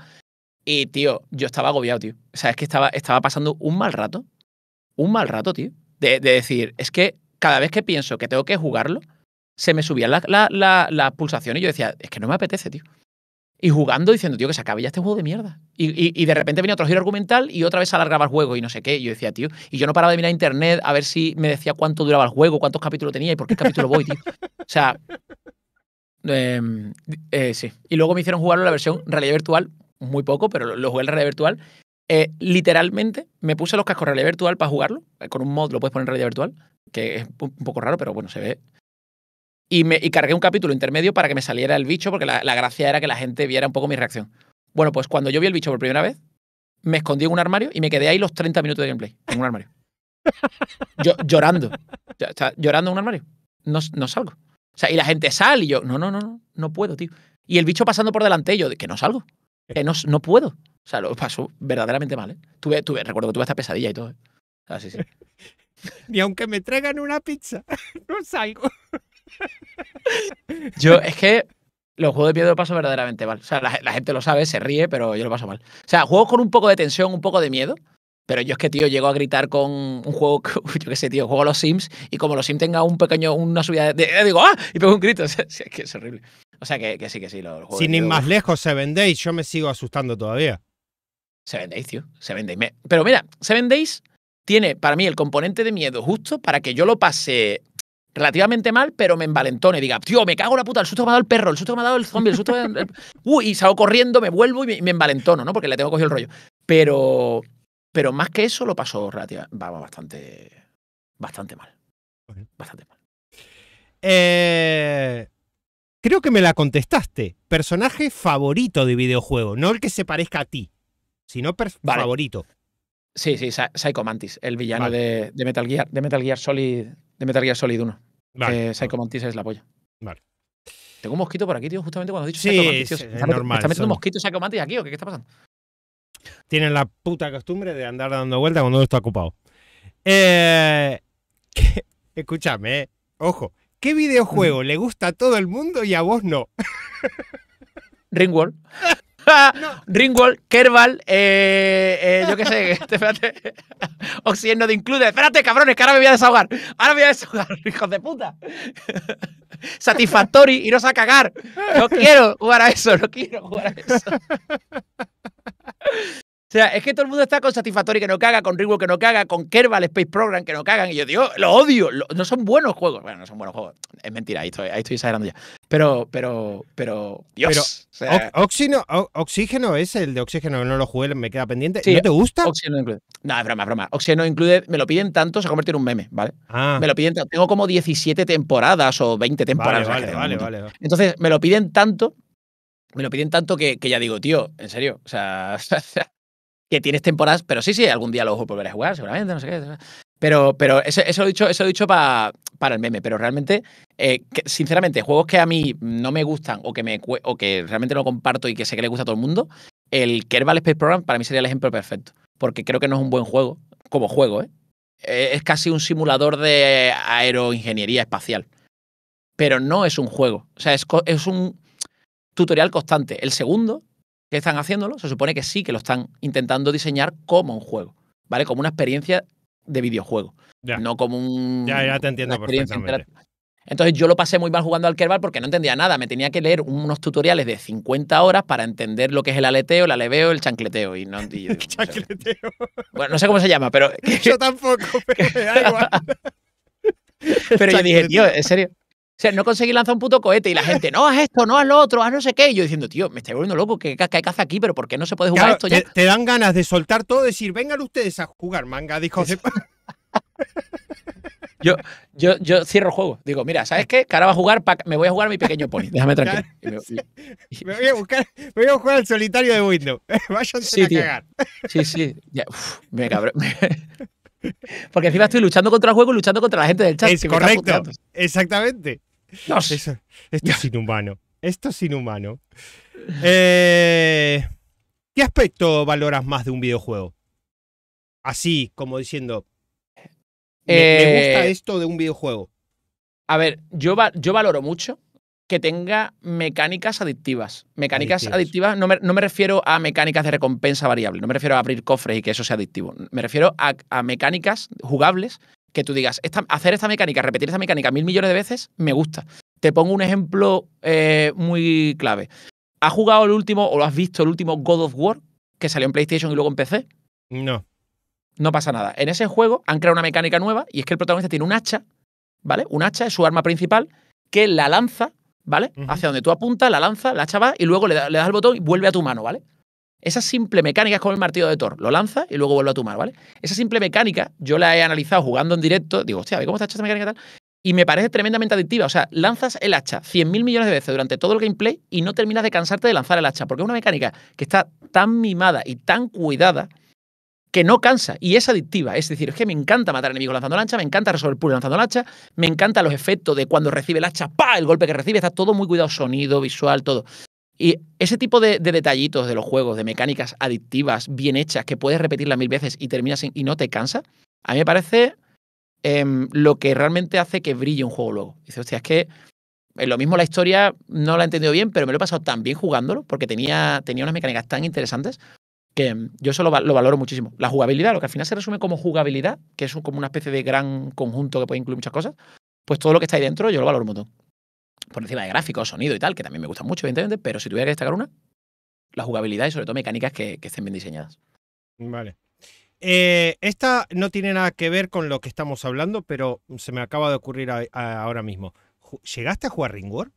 Y, tío, yo estaba agobiado, tío. O sea, es que estaba, estaba pasando un mal rato. Un mal rato, tío. De, de decir, es que cada vez que pienso que tengo que jugarlo, se me subían las la, pulsaciones y yo decía, es que no me apetece, tío. Y jugando diciendo, tío, que se acabe ya este juego de mierda. Y, de repente venía otro giro argumental y otra vez alargaba el juego y no sé qué. Y yo decía, tío, y yo no paraba de mirar internet a ver si me decía cuánto duraba el juego, cuántos capítulos tenía y por qué capítulo voy, tío. O sea, em, eh, sí. Y luego me hicieron jugarlo la versión realidad virtual, muy poco, pero lo, jugué en realidad virtual. Eh, literalmente me puse los cascos realidad virtual para jugarlo. Eh, con un mod lo puedes poner en realidad virtual, que es un poco raro, pero bueno, se ve y, me, y cargué un capítulo intermedio para que me saliera el bicho, porque la, la gracia era que la gente viera un poco mi reacción. Bueno, pues cuando yo vi el bicho por primera vez, me escondí en un armario y me quedé ahí los 30 minutos de gameplay, en un armario. Yo, llorando. llorando en un armario. No, no, salgo. O sea, y la gente sale y yo, no, no, no, no, no puedo, tío. Y el bicho pasando por delante, yo, que no salgo. Que no, no puedo. O sea, lo pasó verdaderamente mal, ¿eh? Tuve, tuve, recuerdo que tuve esta pesadilla y todo, ¿eh? Así ah, sí, sí. <laughs> Ni aunque me traigan una pizza, <laughs> no salgo. Yo, es que los juegos de miedo lo paso verdaderamente mal. O sea, la, gente lo sabe, se ríe, pero yo lo paso mal. O sea, juego con un poco de tensión, un poco de miedo. Pero yo es que, tío, llego a gritar con un juego, <laughs> yo qué sé, tío, juego a los Sims y como los Sims tenga un pequeño, una subida de... digo, ¡ah! Y pego un grito. <laughs> es que es horrible. O sea, que, sí, que sí. Los Sin más lejos, Seven Days, yo me sigo asustando todavía. se Days, tío. se Days. Pero mira, Seven Days tiene para mí el componente de miedo justo para que yo lo pase relativamente mal, pero me envalentone. Diga, tío, me cago la puta, el susto me ha dado el perro, el susto me ha dado el zombie, el susto. El... <laughs> Uy, y salgo corriendo, me vuelvo y me, envalentono, ¿no? Porque le tengo cogido el rollo. Pero, pero más que eso, lo pasó relativamente. bastante. Bastante mal. Bastante mal. Eh, creo que me la contestaste. Personaje favorito de videojuego, no el que se parezca a ti, sino favorito. Sí, sí, Psycho Mantis, el villano de, Metal Gear, de Metal Gear Solid de Metal Gear Solid 1. Psycho Mantis es la polla. Vale. Tengo un mosquito por aquí, tío, justamente cuando has dicho sí, Psycho Mantis. Sí, es, normal, está metiendo son... mosquito Psycho Mantis aquí o qué, está pasando? Tienen la puta costumbre de andar dando vueltas cuando uno está ocupado. Eh, <laughs> escúchame, eh. ojo. ¿Qué videojuego le gusta a todo el mundo y a vos no? <laughs> Ringworld. Ringwall, Kerbal, eh, eh, yo qué sé, <laughs> este, espérate. de include. Espérate, cabrones, que ahora me voy a desahogar. Ahora me voy a desahogar, <laughs> hijos de puta. Satisfactory, iros a cagar. No quiero jugar a eso, no quiero jugar a eso. O sea, es que todo el mundo está con Satisfactory que no caga, con Rework que no caga, con Kerbal Space Program que no cagan. Y yo digo, lo odio, no son buenos juegos. Bueno, no son buenos juegos. Es mentira, ahí estoy, exagerando ya. Pero, pero, pero, Dios. oxígeno es el de oxígeno, no lo jugué, me queda pendiente. ¿No te gusta? Oxígeno incluye. No, es broma, broma. Oxígeno incluye, me lo piden tanto, se convierte en un meme, ¿vale? Ah. Me lo piden tanto. Tengo como 17 temporadas o 20 temporadas. Vale, vale, vale, Entonces, me lo piden tanto me lo piden tanto que, ya digo, tío, en serio, o sea, <laughs> que tienes temporadas, pero sí, sí, algún día lo volveré a jugar, seguramente, no sé qué. Pero, pero eso, lo he dicho, eso he dicho para el meme, pero realmente, eh, sinceramente, juegos que a mí no me gustan o que, me, que realmente no comparto y que sé que le gusta a todo el mundo, el Kerbal Space Program para mí sería el ejemplo perfecto, porque creo que no es un buen juego, como juego, ¿eh? eh es casi un simulador de aeroingeniería espacial, pero no es un juego, o sea, es, es un tutorial constante. El segundo que están haciéndolo, se supone que sí, que lo están intentando diseñar como un juego, ¿vale? Como una experiencia de videojuego, no como un... Ya, ya te entiendo perfectamente. Entonces yo lo pasé muy mal jugando al Kerbal porque no entendía nada. Me tenía que leer unos tutoriales de 50 horas para entender lo que es el aleteo, el aleveo, el chancleteo. Y no, <laughs> chancleteo. Bueno, no sé cómo se llama, pero. <laughs> yo tampoco, pero <laughs> pero dije, en serio. O sea, no conseguí lanzar un puto cohete y la gente, no, haz esto, no, haz lo otro, haz no sé qué. Y yo diciendo, tío, me estoy volviendo loco, ¿qué, hay caza aquí? ¿Pero por qué no se puede jugar esto ya? Te, dan ganas de soltar todo, y decir, vengan ustedes a jugar, manga, dijo. <laughs> yo, yo, yo cierro el juego. Digo, mira, ¿sabes qué? Que ahora va a jugar, me voy a jugar a mi pequeño pony. Déjame tranquilo. me, voy a buscar, me voy a jugar al solitario de Windows. <laughs> Váyanse a cagar. Sí, sí. Ya, me, cabrón, <laughs> Porque encima estoy luchando contra el juego y luchando contra la gente del chat. Es correcto, exactamente. esto es inhumano. Esto es inhumano. Eh, ¿Qué aspecto valoras más de un videojuego? Así, como diciendo. ¿te gusta eh, esto de un videojuego. A ver, yo, yo valoro mucho que tenga mecánicas adictivas. Mecánicas adictivas, no, me, refiero a mecánicas de recompensa variable, no me refiero a abrir cofres y que eso sea adictivo. Me refiero a, mecánicas jugables que tú digas, hacer esta mecánica, repetir esta mecánica mil millones de veces, me gusta. Te pongo un ejemplo eh, muy clave. ¿Has jugado el último, o lo has visto, el último God of War, que salió en PlayStation y luego en PC? No. No pasa nada. En ese juego han creado una mecánica nueva y es que el protagonista tiene un hacha, ¿vale? Un hacha es su arma principal, que la lanza ¿vale? Hacia donde tú apuntas, la lanza, la chava y luego le, le, das el botón y vuelve a tu mano, ¿vale? Esa simple mecánica es como el martillo de Thor. Lo lanzas y luego vuelve a tu mano, ¿vale? Esa simple mecánica yo la he analizado jugando en directo. Digo, hostia, ¿cómo está hecha esta mecánica tal? Y me parece tremendamente adictiva. O sea, lanzas el hacha 100.000 millones de veces durante todo el gameplay y no terminas de cansarte de lanzar el hacha. Porque es una mecánica que está tan mimada y tan cuidada que no cansa y es adictiva. Es decir, es que me encanta matar enemigos lanzando lancha, me encanta resolver puzzles lanzando lancha, me encanta los efectos de cuando recibe el hacha, ¡pa! El golpe que recibe, está todo muy cuidado, sonido, visual, todo. Y ese tipo de, detallitos de los juegos, de mecánicas adictivas, bien hechas, que puedes repetirlas mil veces y terminas sin, y no te cansa, a mí me parece em, lo que realmente hace que brille un juego luego. Dice, hostia, es que eh, lo mismo la historia no la he entendido bien, pero me lo he pasado tan bien jugándolo, porque tenía, tenía unas mecánicas tan interesantes, que yo eso lo, valoro muchísimo. La jugabilidad, lo que al final se resume como jugabilidad, que es como una especie de gran conjunto que puede incluir muchas cosas, pues todo lo que está ahí dentro yo lo valoro un montón. Por encima de gráficos, sonido y tal, que también me gusta mucho, evidentemente, pero si tuviera que destacar una, la jugabilidad y sobre todo mecánicas que, estén bien diseñadas. Vale. Eh, esta no tiene nada que ver con lo que estamos hablando, pero se me acaba de ocurrir ahora mismo. ¿Llegaste a jugar Ringworld?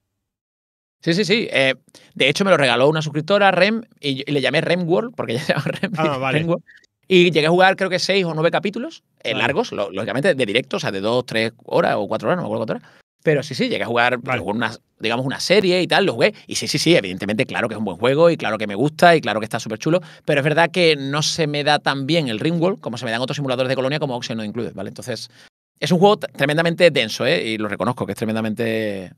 Sí, sí, sí. Eh, de hecho, me lo regaló una suscriptora, Rem, y, le llamé Rem World, porque ya se llama Rem. Ah, <laughs> vale. World. Y llegué a jugar creo que seis o nueve capítulos, eh, largos, lógicamente de directo, o sea, de dos, tres horas o cuatro horas, no me acuerdo cuántas horas. Pero sí, sí, llegué a jugar, pues, digamos, una serie y tal, lo jugué. Y sí, sí, sí, evidentemente, claro que es un buen juego y claro que me gusta y claro que está súper chulo. Pero es verdad que no se me da tan bien el Ringworld como se me dan otros simuladores de colonia como Oxygen no Included, ¿vale? Entonces, es un juego tremendamente denso, ¿eh? Y lo reconozco que es tremendamente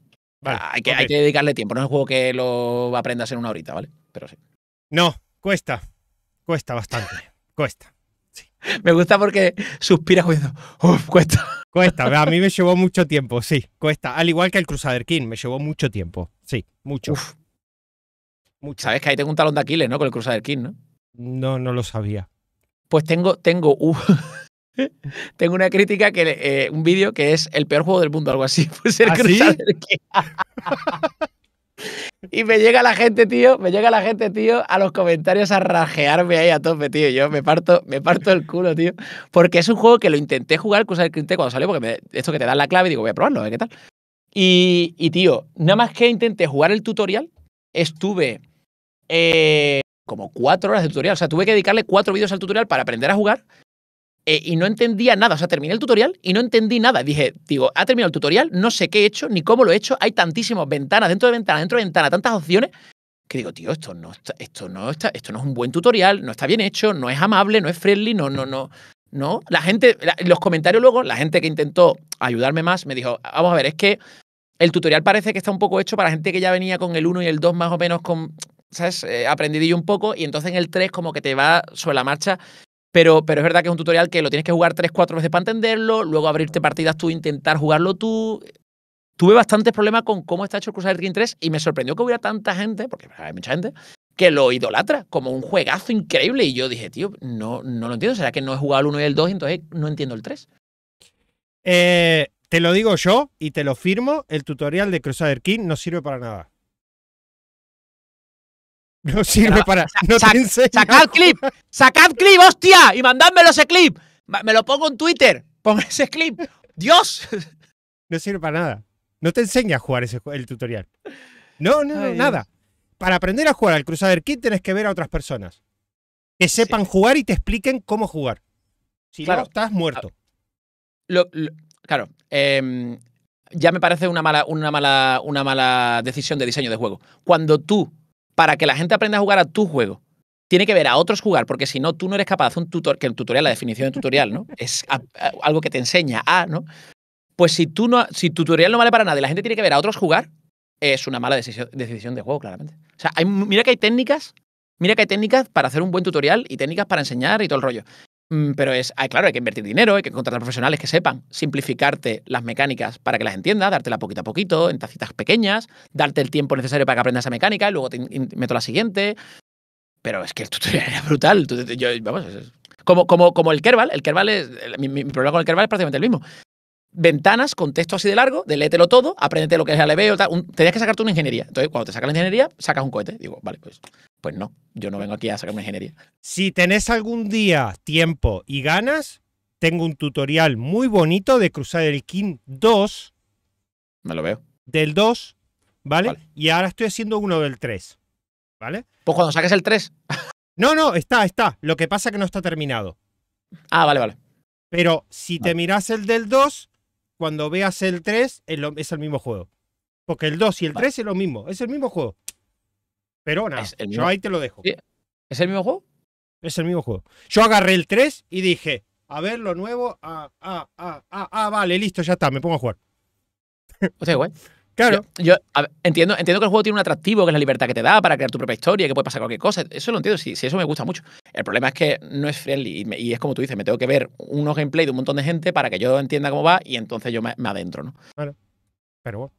Ah, hay, que, dedicarle tiempo. No es un juego que lo aprendas en una horita, ¿vale? Pero sí. No, cuesta. Cuesta bastante. cuesta. <laughs> Me gusta porque suspiras diciendo, cuesta. Cuesta. A mí me <laughs> llevó mucho tiempo, sí. Cuesta. Al igual que el Crusader King, me llevó mucho tiempo. Sí, mucho. Uf. Sabes que ahí tengo un talón de Aquiles, ¿no? Con el Crusader King, ¿no? No, no lo sabía. Pues tengo, tengo, uh, <laughs> Tengo una crítica que eh, un vídeo que es el peor juego del mundo, algo así. <laughs> Pues ¿Ah, <laughs> Y me llega la gente, tío, me llega la gente, tío, a los comentarios a rajearme ahí a tope, tío. Yo me parto, me parto el culo, tío. Porque es un juego que lo intenté jugar, cosa el cuando salió, porque esto que te dan la clave, Y digo, voy a probarlo, a ver qué tal. Y, tío, nada más que intenté jugar el tutorial, estuve eh, como cuatro horas de tutorial. O sea, tuve que dedicarle cuatro vídeos al tutorial para aprender a jugar eh, y no entendía nada. O sea, terminé el tutorial y no entendí nada. Dije, digo, ha terminado el tutorial, no sé qué he hecho ni cómo lo he hecho. Hay tantísimas ventanas dentro de ventanas, dentro de ventana, tantas opciones que digo, tío, esto no esto no está, esto no es un buen tutorial, no está bien hecho, no es amable, no es friendly, no, no, no, no. La gente, los comentarios luego, la gente que intentó ayudarme más me dijo, vamos a ver, es que el tutorial parece que está un poco hecho para gente que ya venía con el 1 y el 2 más o menos con, ¿sabes? aprendido eh, aprendidillo un poco y entonces en el 3 como que te va sobre la marcha pero, es verdad que es un tutorial que lo tienes que jugar 3-4 veces para entenderlo, luego abrirte partidas tú, intentar jugarlo tú. Tuve bastantes problemas con cómo está hecho el Crusader King 3 y me sorprendió que hubiera tanta gente, porque hay mucha gente, que lo idolatra como un juegazo increíble. Y yo dije, tío, no, no lo entiendo. ¿Será que no he jugado el 1 y el 2 y entonces no entiendo el 3? Eh, te lo digo yo y te lo firmo, el tutorial de Crusader King no sirve para nada. <laughs> No sirve para. No sacad clip, sacad clip, hostia, y mandádmelo ese clip. Me lo pongo en Twitter, <laughs> pongo ese clip. Dios. No sirve para nada. No te enseña a jugar ese, el tutorial. No, no, nada. Para aprender a jugar al Crusader Kid tienes que ver a otras personas que sepan jugar y te expliquen cómo jugar. Si claro, no, estás muerto. Ah, claro, em, ya me parece una mala, una, mala, una mala decisión de diseño de juego. Cuando tú para que la gente aprenda a jugar a tu juego. Tiene que ver a otros jugar, porque si no, tú no eres capaz de un tutorial, que el tutorial, la definición de tutorial, ¿no? Es algo que te enseña a, ¿no? Pues si tú no, si tutorial no vale para nada y la gente tiene que ver a otros jugar, es una mala decisión, de juego, claramente. O sea, mira que hay técnicas, mira que hay técnicas para hacer un buen tutorial y técnicas para enseñar y todo el rollo. Mm, pero es, claro, hay que invertir dinero, hay que contratar profesionales que sepan simplificarte las mecánicas para que las entiendas, dártela poquito a poquito, en tacitas pequeñas, darte el tiempo necesario para que aprendas esa mecánica y luego te meto la siguiente. Pero es que el tutorial era brutal. Yo, vamos, como, como, como, el Kerbal, el Kerbal es, mi, problema con el Kerbal es prácticamente el mismo. Ventanas con texto así de largo, de todo, aprendete lo que es el aleveo, tenías que sacarte una ingeniería. Entonces, cuando te sacas la ingeniería, sacas un cohete. Digo, vale, pues pues no, yo no vengo aquí a sacarme ingeniería. Si tenés algún día tiempo y ganas, tengo un tutorial muy bonito de cruzar el King 2. Me lo veo. Del 2, ¿vale? Y ahora estoy haciendo uno del 3, ¿vale? Pues cuando saques el 3. <laughs> no, no, está, está. Lo que pasa es que no está terminado. Ah, vale, vale. Pero si te miras el del 2, cuando veas el 3, es el mismo juego. Porque el 2 y el 3 es lo mismo, es el mismo juego. Pero nada, yo ahí te lo dejo. ¿Es el mismo juego? Es el mismo juego. Yo agarré el 3 y dije, a ver lo nuevo, ah, ah, ah, ah, vale, listo, ya está, me pongo a jugar. O sea, güey. Claro. Yo, entiendo, entiendo que el juego tiene un atractivo, que es la libertad que te da para crear tu propia historia, que puede pasar cualquier cosa. Eso lo entiendo, sí, sí eso me gusta mucho. El problema es que no es friendly y, es como tú dices, me tengo que ver unos gameplay de un montón de gente para que yo entienda cómo va y entonces yo me, adentro, ¿no? Claro. Pero bueno.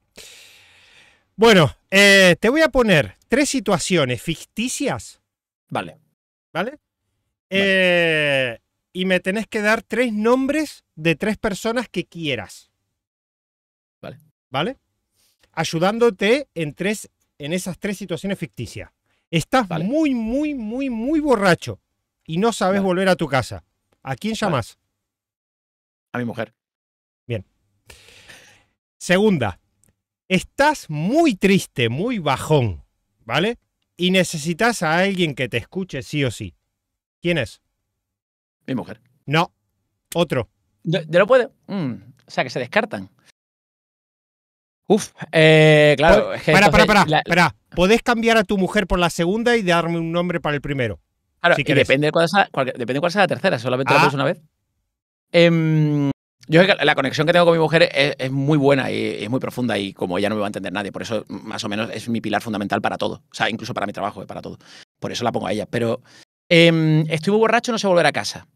Bueno, eh, te voy a poner tres situaciones ficticias. Vale. ¿Vale? Eh, y me tenés que dar tres nombres de tres personas que quieras. Vale. ¿Vale? Ayudándote en, tres, en esas tres situaciones ficticias. Estás muy, muy, muy, muy borracho y no sabes volver a tu casa. ¿A quién llamas? A mi mujer. Bien. Segunda, estás muy triste, muy bajón, ¿vale? Y necesitas a alguien que te escuche sí o sí. ¿Quién es? Mi mujer. No, otro. ¿De, lo puedo? Mm. o sea, que se descartan. Uf, eh, claro. Espera, para, para, Podés cambiar a tu mujer por la segunda y darme un nombre para el primero. Claro, depende, de cuál sea, cuál sea la tercera, solamente lo la ah. una vez. Em, yo creo la conexión que tengo con mi mujer es, muy buena y es muy profunda y como ella no me va a entender nadie, por eso más o menos es mi pilar fundamental para todo, o sea, incluso para mi trabajo, eh, para todo. Por eso la pongo a ella. Pero eh, estoy muy borracho, no sé volver a casa.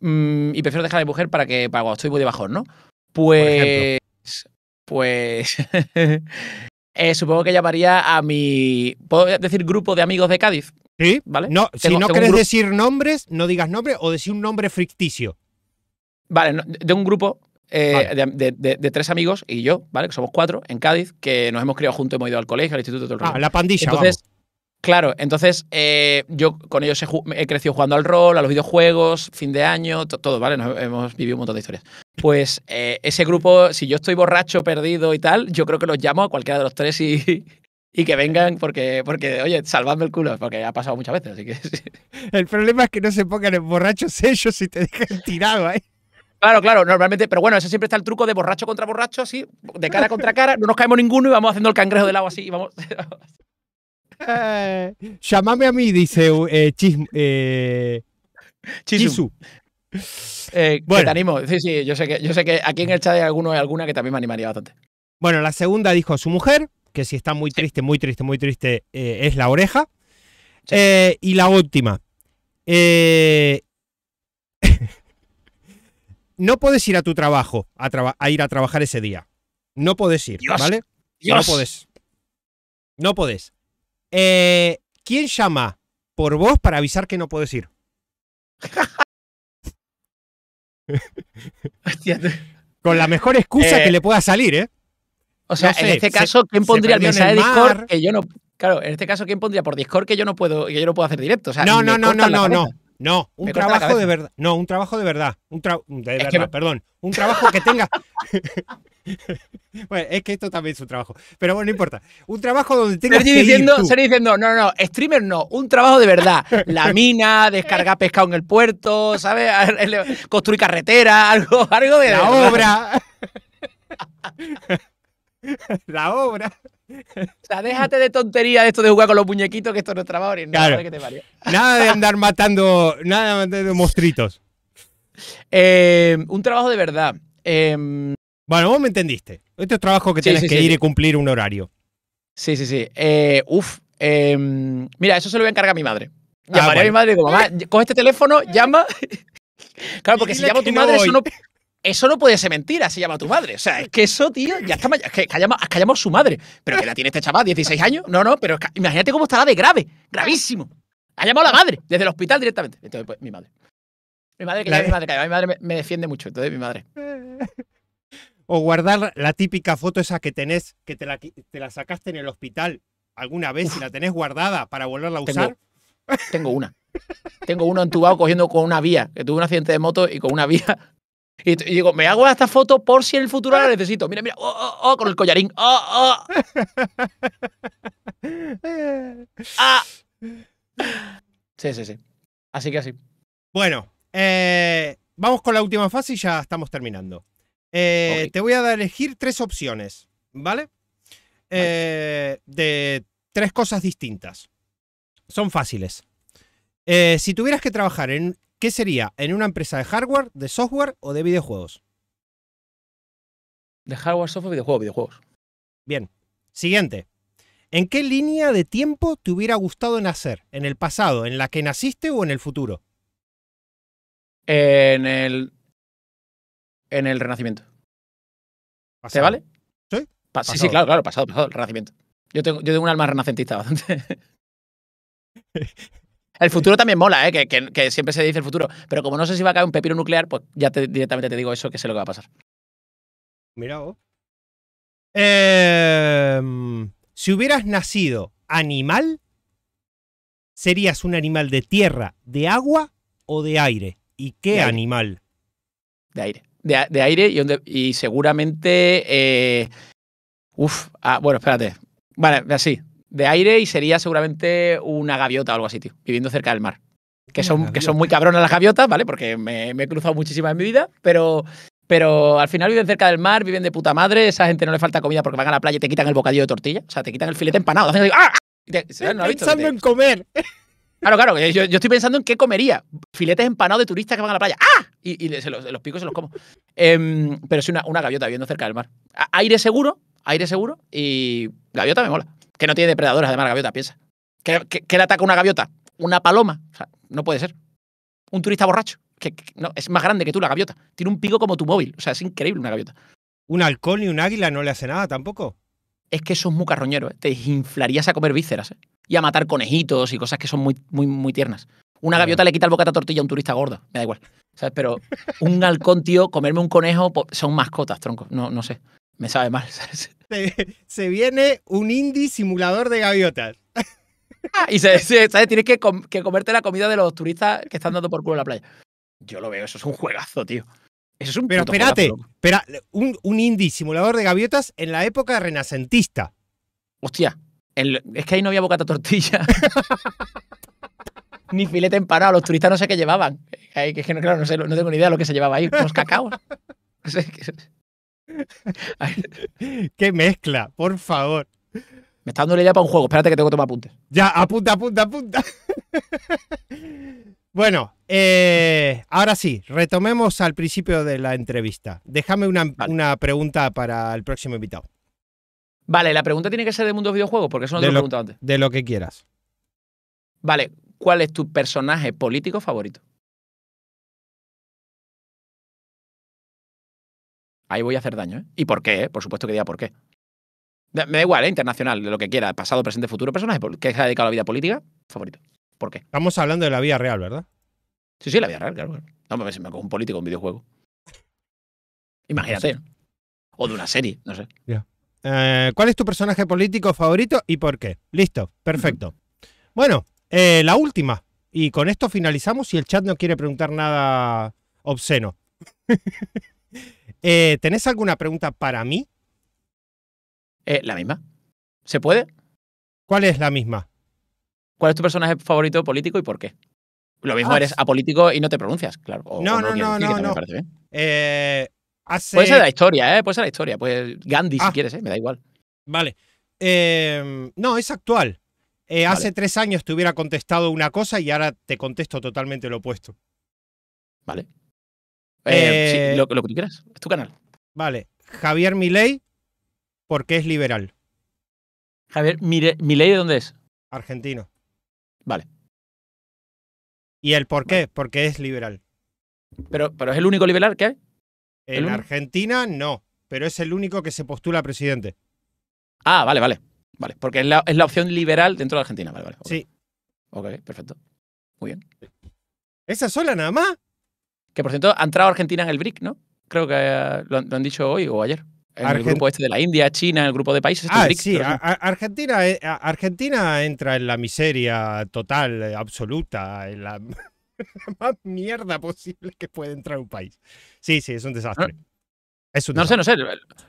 Mm, y prefiero dejar a mi mujer para que para cuando estoy muy de ¿no? Pues... Pues... <laughs> Eh, supongo que llamaría a mi... ¿Puedo decir grupo de amigos de Cádiz? Sí, ¿vale? No, si no quieres decir nombres, no digas nombre o decir un nombre ficticio. Vale, de un grupo eh, de, de, tres amigos y yo, ¿vale? Que somos cuatro en Cádiz, que nos hemos criado juntos, hemos ido al colegio, al instituto, todo el Ah, la pandilla. Entonces, claro, entonces eh, yo con ellos he, crecido jugando al rol, a los videojuegos, fin de año, todo, ¿vale? Nos hemos vivido un montón de historias. Pues eh, ese grupo, si yo estoy borracho, perdido y tal, yo creo que los llamo a cualquiera de los tres y, <laughs> y que vengan porque, porque oye, salvadme el culo, porque ha pasado muchas veces. Así que, <laughs> El problema es que no se pongan en borrachos ellos y te dejan tirado ahí. ¿eh? Claro, claro, normalmente, pero bueno, ese siempre está el truco de borracho contra borracho, así, de cara contra cara, no nos caemos ninguno y vamos haciendo el cangrejo del agua así vamos. Eh, llámame a mí, dice eh, eh Chisu. Eh, bueno. te animo. Sí, sí, yo sé, que, yo sé que aquí en el chat hay alguno alguna que también me animaría bastante. Bueno, la segunda dijo su mujer, que si está muy triste, muy triste, muy triste, es la oreja. y la última, eh, no puedes ir a tu trabajo a, ir a trabajar ese día. No puedes ir, ¿vale? No puedes. No puedes. Eh, ¿Quién llama por vos para avisar que no puedes ir? <laughs> Con la mejor excusa que eh, le pueda salir, ¿eh? O sea, en este caso, ¿quién pondría el mensaje de Discord que yo no. Claro, en este caso, ¿quién pondría por Discord que yo no puedo, que yo no puedo hacer directo? no, no, no, no, no, no. No, un trabajo de verdad. No, un trabajo de verdad. Un perdón. Un trabajo que tenga. <laughs> bueno, es que esto también es un trabajo. Pero bueno, no importa. Un trabajo donde tenga. diciendo, diciendo, no, no, no, streamer no. Un trabajo de verdad. La <laughs> mina, descargar pescado en el puerto, ¿sabes? Construir carretera, algo, algo de. La obra. <laughs> La obra. O sea, déjate de tontería de esto de jugar con los muñequitos, que esto no es trabajo. No, nada de andar matando, nada de monstruitos. Em, un trabajo de verdad. Em, bueno, vos me entendiste. Este es trabajo que tienes que ir y cumplir un horario. Sí, sí, sí. Eh, uf. Em, mira, eso se lo voy a encargar a mi madre. Ah, Llamaré a mi madre mamá, coge este teléfono, llama. <laughs> claro, porque si llamo a tu madre, eso no eso no puede ser mentira, se llama tu madre. O sea, es que eso, tío, ya está es que, callamos, has a su madre. Pero que la tiene este chaval, 16 años. No, no, pero imagínate cómo estará de grave, gravísimo. Ha llamado a la madre, desde el hospital directamente. Entonces, pues, mi madre. Mi madre, que mi madre, mi madre me, defiende mucho, entonces mi madre. O guardar la típica foto esa que tenés, que te la, sacaste en el hospital alguna vez y la tenés guardada para volverla a usar. Tengo, tengo una. tengo uno entubado cogiendo con una vía, que tuve un accidente de moto y con una vía y, digo, me hago esta foto por si en el futuro la necesito. Mira, mira, oh, oh, oh con el collarín. Oh, <laughs> ah. Sí, sí, sí. Así que así. Bueno, eh, vamos con la última fase y ya estamos terminando. Eh, te voy a elegir tres opciones, ¿vale? Eh, de tres cosas distintas. Son fáciles. si tuvieras que trabajar en ¿Qué sería? ¿En una empresa de hardware, de software o de videojuegos? De hardware, software, videojuegos, videojuegos. Bien. Siguiente. ¿En qué línea de tiempo te hubiera gustado nacer? ¿En el pasado? ¿En la que naciste o en el futuro? En el. En el Renacimiento. ¿Se vale? Sí. sí, sí, claro, claro, pasado, pasado, el Renacimiento. Yo tengo, yo tengo un alma renacentista bastante. <laughs> El futuro también mola, ¿eh? que, siempre se dice el futuro. Pero como no sé si va a caer un pepino nuclear, pues ya directamente te digo eso, que sé lo que va a pasar. Mira em, si hubieras nacido animal, ¿serías un animal de tierra, de agua o de aire? ¿Y qué animal? De aire. De, aire y, seguramente... Eh, uf, ah, bueno, espérate. Vale, así de aire y sería seguramente una gaviota o algo así, tío, viviendo cerca del mar. Que son, que son muy cabronas las gaviotas, ¿vale? Porque me, he cruzado muchísimas en mi vida, pero, pero al final viven cerca del mar, viven de puta madre, esa gente no le falta comida porque van a la playa y te quitan el bocadillo de tortilla, o sea, te quitan el filete empanado. Hacen ¡ah! ¿No pensando en comer. Claro, claro, yo, yo, estoy pensando en qué comería. Filetes empanados de turistas que van a la playa. ¡Ah! Y, y se los, los pico se los como. Em, pero es una, una gaviota viviendo cerca del mar. Aire seguro, aire seguro y gaviota me mola. Que no tiene depredadores, además, la gaviota, piensa. ¿Qué, le ataca una gaviota? Una paloma. O sea, no puede ser. Un turista borracho. Que, no, es más grande que tú la gaviota. Tiene un pico como tu móvil. O sea, es increíble una gaviota. Un halcón y un águila no le hace nada tampoco. Es que eso es muy carroñero. ¿eh? Te inflarías a comer vísceras ¿eh? y a matar conejitos y cosas que son muy, muy, muy tiernas. Una gaviota le quita el bocata tortilla a un turista gordo. Me da igual. ¿sabes? Pero un halcón, tío, comerme un conejo son mascotas, tronco. No, no sé. Me sabe mal. <laughs> ¿sabes? Se, viene un indie simulador de gaviotas. Ah, y tienes que, comerte la comida de los turistas que están dando por culo en la playa. Yo lo veo, eso es un juegazo, tío. Eso es un Pero espérate, espera, un, indie simulador de gaviotas en la época renacentista. Hostia, el, es que ahí no había bocata tortilla. <laughs> Ni filete empanado, los turistas no sé qué llevaban. Es que no, tengo ni idea de lo que se llevaba ahí, unos cacaos. <laughs> No sé, <laughs> ¡Qué mezcla! Por favor. Me está dando la idea para un juego. Espérate que tengo que tomar apuntes. Ya, apunta, apunta, apunta. <laughs> bueno, eh, ahora sí, retomemos al principio de la entrevista. Déjame una, pregunta para el próximo invitado. Vale, la pregunta tiene que ser de mundos videojuegos, porque eso no te lo he preguntado antes. De lo que quieras. Vale, ¿cuál es tu personaje político favorito? Ahí voy a hacer daño. ¿eh? ¿Y por qué? Eh? Por supuesto que diga por qué. Me da igual, ¿eh? internacional, lo que quiera, pasado, presente, futuro, personaje que se ha dedicado a la vida política, favorito. ¿Por qué? Estamos hablando de la vida real, ¿verdad? Sí, sí, la vida real, claro. No me, me cojo un político un videojuego. <laughs> Imagínate. O de una serie, no sé. Eh, ¿Cuál es tu personaje político favorito y por qué? Listo, perfecto. Bueno, eh, la última. Y con esto finalizamos si el chat no quiere preguntar nada obsceno. <laughs> Eh, ¿Tenés alguna pregunta para mí? Eh, la misma. ¿Se puede? ¿Cuál es la misma? ¿Cuál es tu personaje favorito político y por qué? Lo mismo ah, eres apolítico y no te pronuncias, claro. no, no, no, no, no. Eh, puede ser la historia, ¿eh? Puede ser la historia. Pues Gandhi, si ah. quieres, Me da igual. Vale. Em, no, es actual. Hace tres años te hubiera contestado una cosa y ahora te contesto totalmente lo opuesto. Vale. Eh, eh, lo, que tú quieras, es tu canal. Vale. Javier Milei, porque es liberal? Javier Milei, ¿de dónde es? Argentino. Vale. ¿Y el por qué? Porque es liberal. Pero, pero es el único liberal que hay. En Argentina no, pero es el único que se postula presidente. Ah, vale, vale. Vale, porque es la, opción liberal dentro de Argentina. Vale, vale. Sí. Ok, perfecto. Muy bien. ¿Esa sola nada más? Que por cierto, ha entrado Argentina en el BRIC, ¿no? Creo que eh, lo, han, dicho hoy o ayer. En el grupo este de la India, China, el grupo de países. Este ah, sí, Argentina, eh, Argentina entra en la miseria total, eh, absoluta, en <laughs> la, más mierda posible que puede entrar un país. Sí, sí, es un desastre. ¿No? sé, no sé.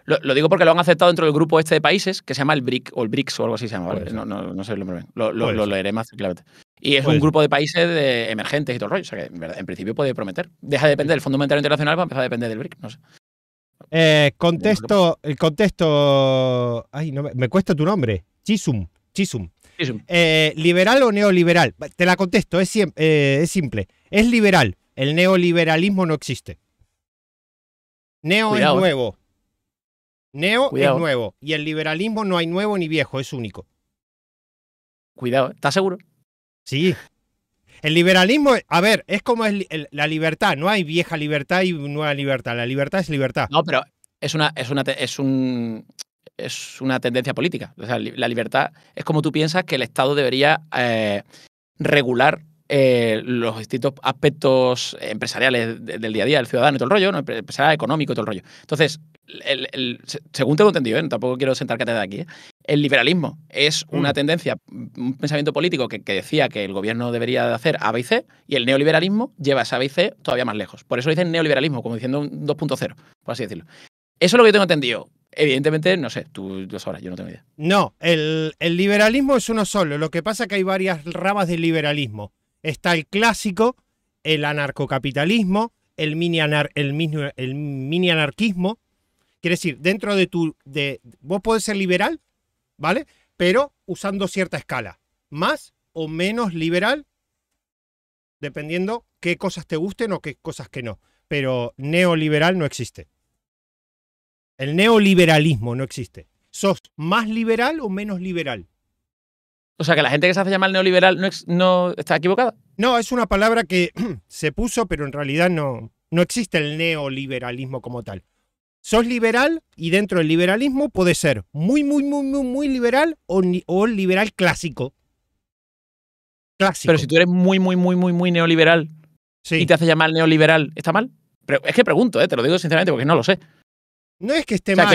Lo, digo porque lo han aceptado dentro del grupo este de países que se llama el BRIC o el BRICS o algo así se llama. No, no, no, sé el nombre Lo, lo, lo leeré más claramente. Y es un pues grupo de países emergentes y todo el rollo. O sea que, en principio, puede prometer. Deja de depender del Fondo Monetario Internacional para empezar a depender del BRIC. No sé. Eh, el contexto. Ay, me, cuesta tu nombre. Chisum. Chisum. Eh, ¿Liberal o neoliberal? Te la contesto, eh, es, simple. Es liberal. El neoliberalismo no existe. Neo es nuevo. Neo es nuevo. Y el liberalismo no hay nuevo ni viejo, es único. Cuidado, ¿estás seguro? Sí. El liberalismo, a ver, es como la libertad, no hay vieja libertad y nueva libertad, la libertad es libertad. No, pero es una, es una, es un, es una tendencia política. O sea, la libertad es como tú piensas que el Estado debería eh, regular eh, los distintos aspectos empresariales del día a día del ciudadano y todo el rollo, ¿no? empresarial económico y todo el rollo. Entonces, según tengo entendido, ¿eh? tampoco quiero sentar cátedra aquí, ¿eh? el liberalismo es una mm. tendencia, un pensamiento político que, decía que el gobierno debería hacer A, B y C, y el neoliberalismo lleva esa A, B y C todavía más lejos. Por eso dicen neoliberalismo, como diciendo un 2.0, por así decirlo. Eso es lo que yo tengo entendido. Evidentemente, no sé, tú lo sabrás, yo no tengo idea. No, el, el liberalismo es uno solo. Lo que pasa es que hay varias ramas del liberalismo está el clásico, el anarcocapitalismo, el mini, el, anarquismo. Quiere decir, dentro de tu. De, vos podés ser liberal, ¿vale? Pero usando cierta escala. Más o menos liberal, dependiendo qué cosas te gusten o qué cosas que no. Pero neoliberal no existe. El neoliberalismo no existe. ¿Sos más liberal o menos liberal? O sea, que la gente que se hace llamar neoliberal no, está equivocada. No, es una palabra que <clears throat> se puso, pero en realidad no, no existe el neoliberalismo como tal. Sos liberal y dentro del liberalismo puede ser muy, muy, muy, muy, muy liberal o, liberal clásico. Clásico. Pero si tú eres muy, muy, muy, muy, muy neoliberal y te hace llamar neoliberal, ¿está mal? Pero es que pregunto, ¿eh? te lo digo sinceramente porque no lo sé. No es que esté mal.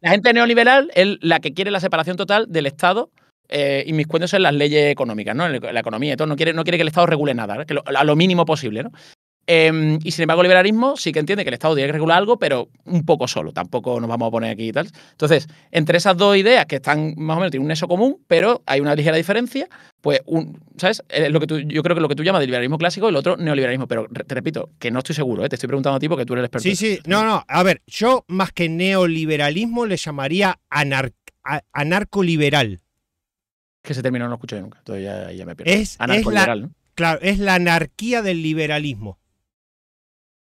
La gente neoliberal es la que quiere la separación total del Estado eh, y mis cuentos son las leyes económicas, ¿no? La economía y todo. No quiere, no quiere que el Estado regule nada, a lo mínimo posible, ¿no? Em, y sin embargo, el liberalismo sí que entiende que el Estado tiene que regular algo, pero un poco solo, tampoco nos vamos a poner aquí y tal. Entonces, entre esas dos ideas que están más o menos, tienen un eso común, pero hay una ligera diferencia, pues, un, ¿sabes? Eh, lo que tú, yo creo que lo que tú llamas de liberalismo clásico y el otro neoliberalismo, pero te repito, que no estoy seguro, ¿eh? te estoy preguntando a ti porque tú eres el experto. Sí, sí, no, no, a ver, yo más que neoliberalismo le llamaría anar anarcoliberal que se terminó no lo escuché nunca. Entonces ya, me pierdo. Es, es la, Claro, es la anarquía del liberalismo.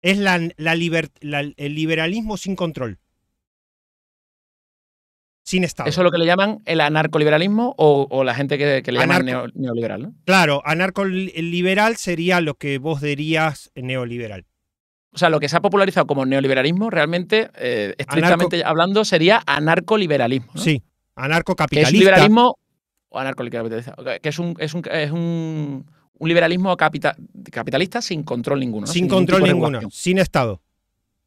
Es la, la, el liberalismo sin control. Sin Estado. ¿Eso es lo que le llaman el anarcoliberalismo o, o la gente que, le llama neoliberal? claro Claro, anarcoliberal sería lo que vos dirías neoliberal. O sea, lo que se ha popularizado como neoliberalismo realmente, eh, estrictamente hablando, sería anarcoliberalismo. Sí, anarcocapitalismo. Es o que es un, es un, liberalismo capitalista sin control ninguno. Sin, control ninguno, sin Estado.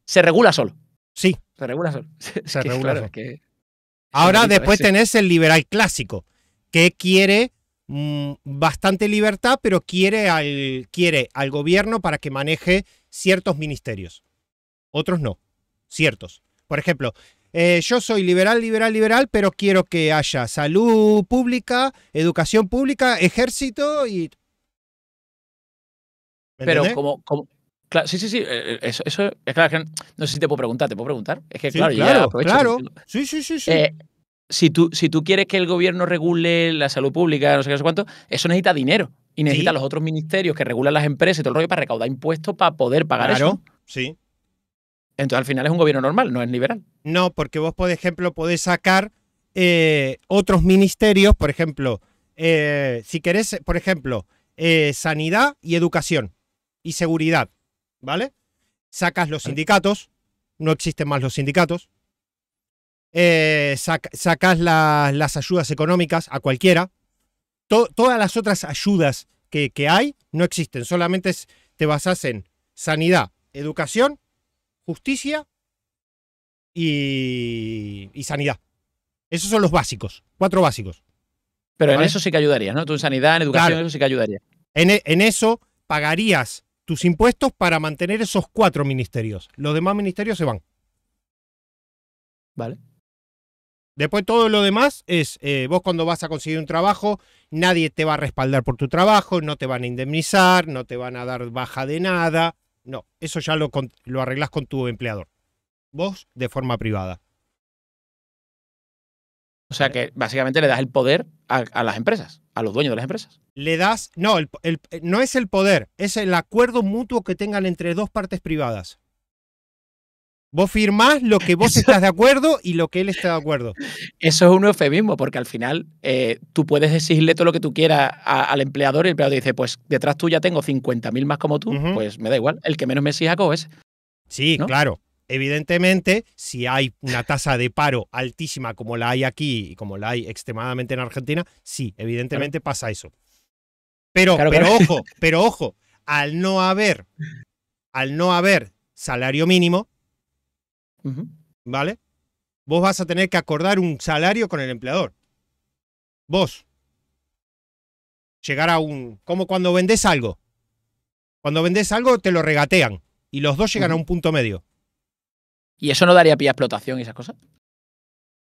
Se regula solo. Sí. Se regula solo. <laughs> Ahora después tenés el liberal clásico, que quiere mm, bastante libertad, pero quiere quiere al gobierno para que maneje ciertos ministerios. Otros no, ciertos. Por ejemplo, eh, yo soy liberal, liberal, liberal, pero quiero que haya salud pública, educación pública, ejército y... Pero como, como... sí, sí, sí. Eh, eh, eso, es claro. No sé si te puedo preguntar, ¿te puedo preguntar? Es que, claro, claro, claro. Sí, sí, sí. si, tú, si tú quieres que el gobierno regule la salud pública, no sé qué, no sé cuánto, eso necesita dinero. Y necesita los otros ministerios que regulan las empresas y todo el rollo para recaudar impuestos para poder pagar eso. Claro, sí. Entonces al final es un gobierno normal, no es liberal. No, porque vos, por ejemplo, podés sacar eh, otros ministerios, por ejemplo, eh, si querés, por ejemplo, eh, sanidad y educación y seguridad, ¿vale? Sacas los sindicatos, no existen más los sindicatos, sacas las ayudas económicas a cualquiera, todas las otras ayudas que, hay no existen, solamente te basas en sanidad, educación, justicia y, sanidad. Esos son los básicos, cuatro básicos. Pero en eso sí que ayudaría ¿no? Tú en sanidad, en educación, eso sí que ayudaría. E, en, eso pagarías tus impuestos para mantener esos cuatro ministerios. Los demás ministerios se van. Vale. Después todo lo demás es, eh, vos cuando vas a conseguir un trabajo, nadie te va a respaldar por tu trabajo, no te van a indemnizar, no te van a dar baja de nada. No, eso ya lo, lo arreglás con tu empleador vos de forma privada. O sea que básicamente le das el poder a, las empresas, a los dueños de las empresas. Le das, no, no es el poder, es el acuerdo mutuo que tengan entre dos partes privadas. Vos firmás lo que vos estás de acuerdo y lo que él está de acuerdo. Eso es un eufemismo, porque al final eh, tú puedes decirle todo lo que tú quieras al empleador y el empleador dice, pues detrás tú ya tengo 50.000 más como tú, pues me da igual, el que menos me exija es. Sí, claro. Evidentemente, si hay una tasa de paro altísima como la hay aquí y como la hay extremadamente en Argentina, sí, evidentemente pasa eso. Pero, pero ojo, pero ojo, al no haber, al no haber salario mínimo, ¿vale? Vos vas a tener que acordar un salario con el empleador. Vos. Llegar a un. Como cuando vendés algo. Cuando vendés algo, te lo regatean. Y los dos llegan a un punto medio. ¿Y eso no daría pie a explotación y esas cosas?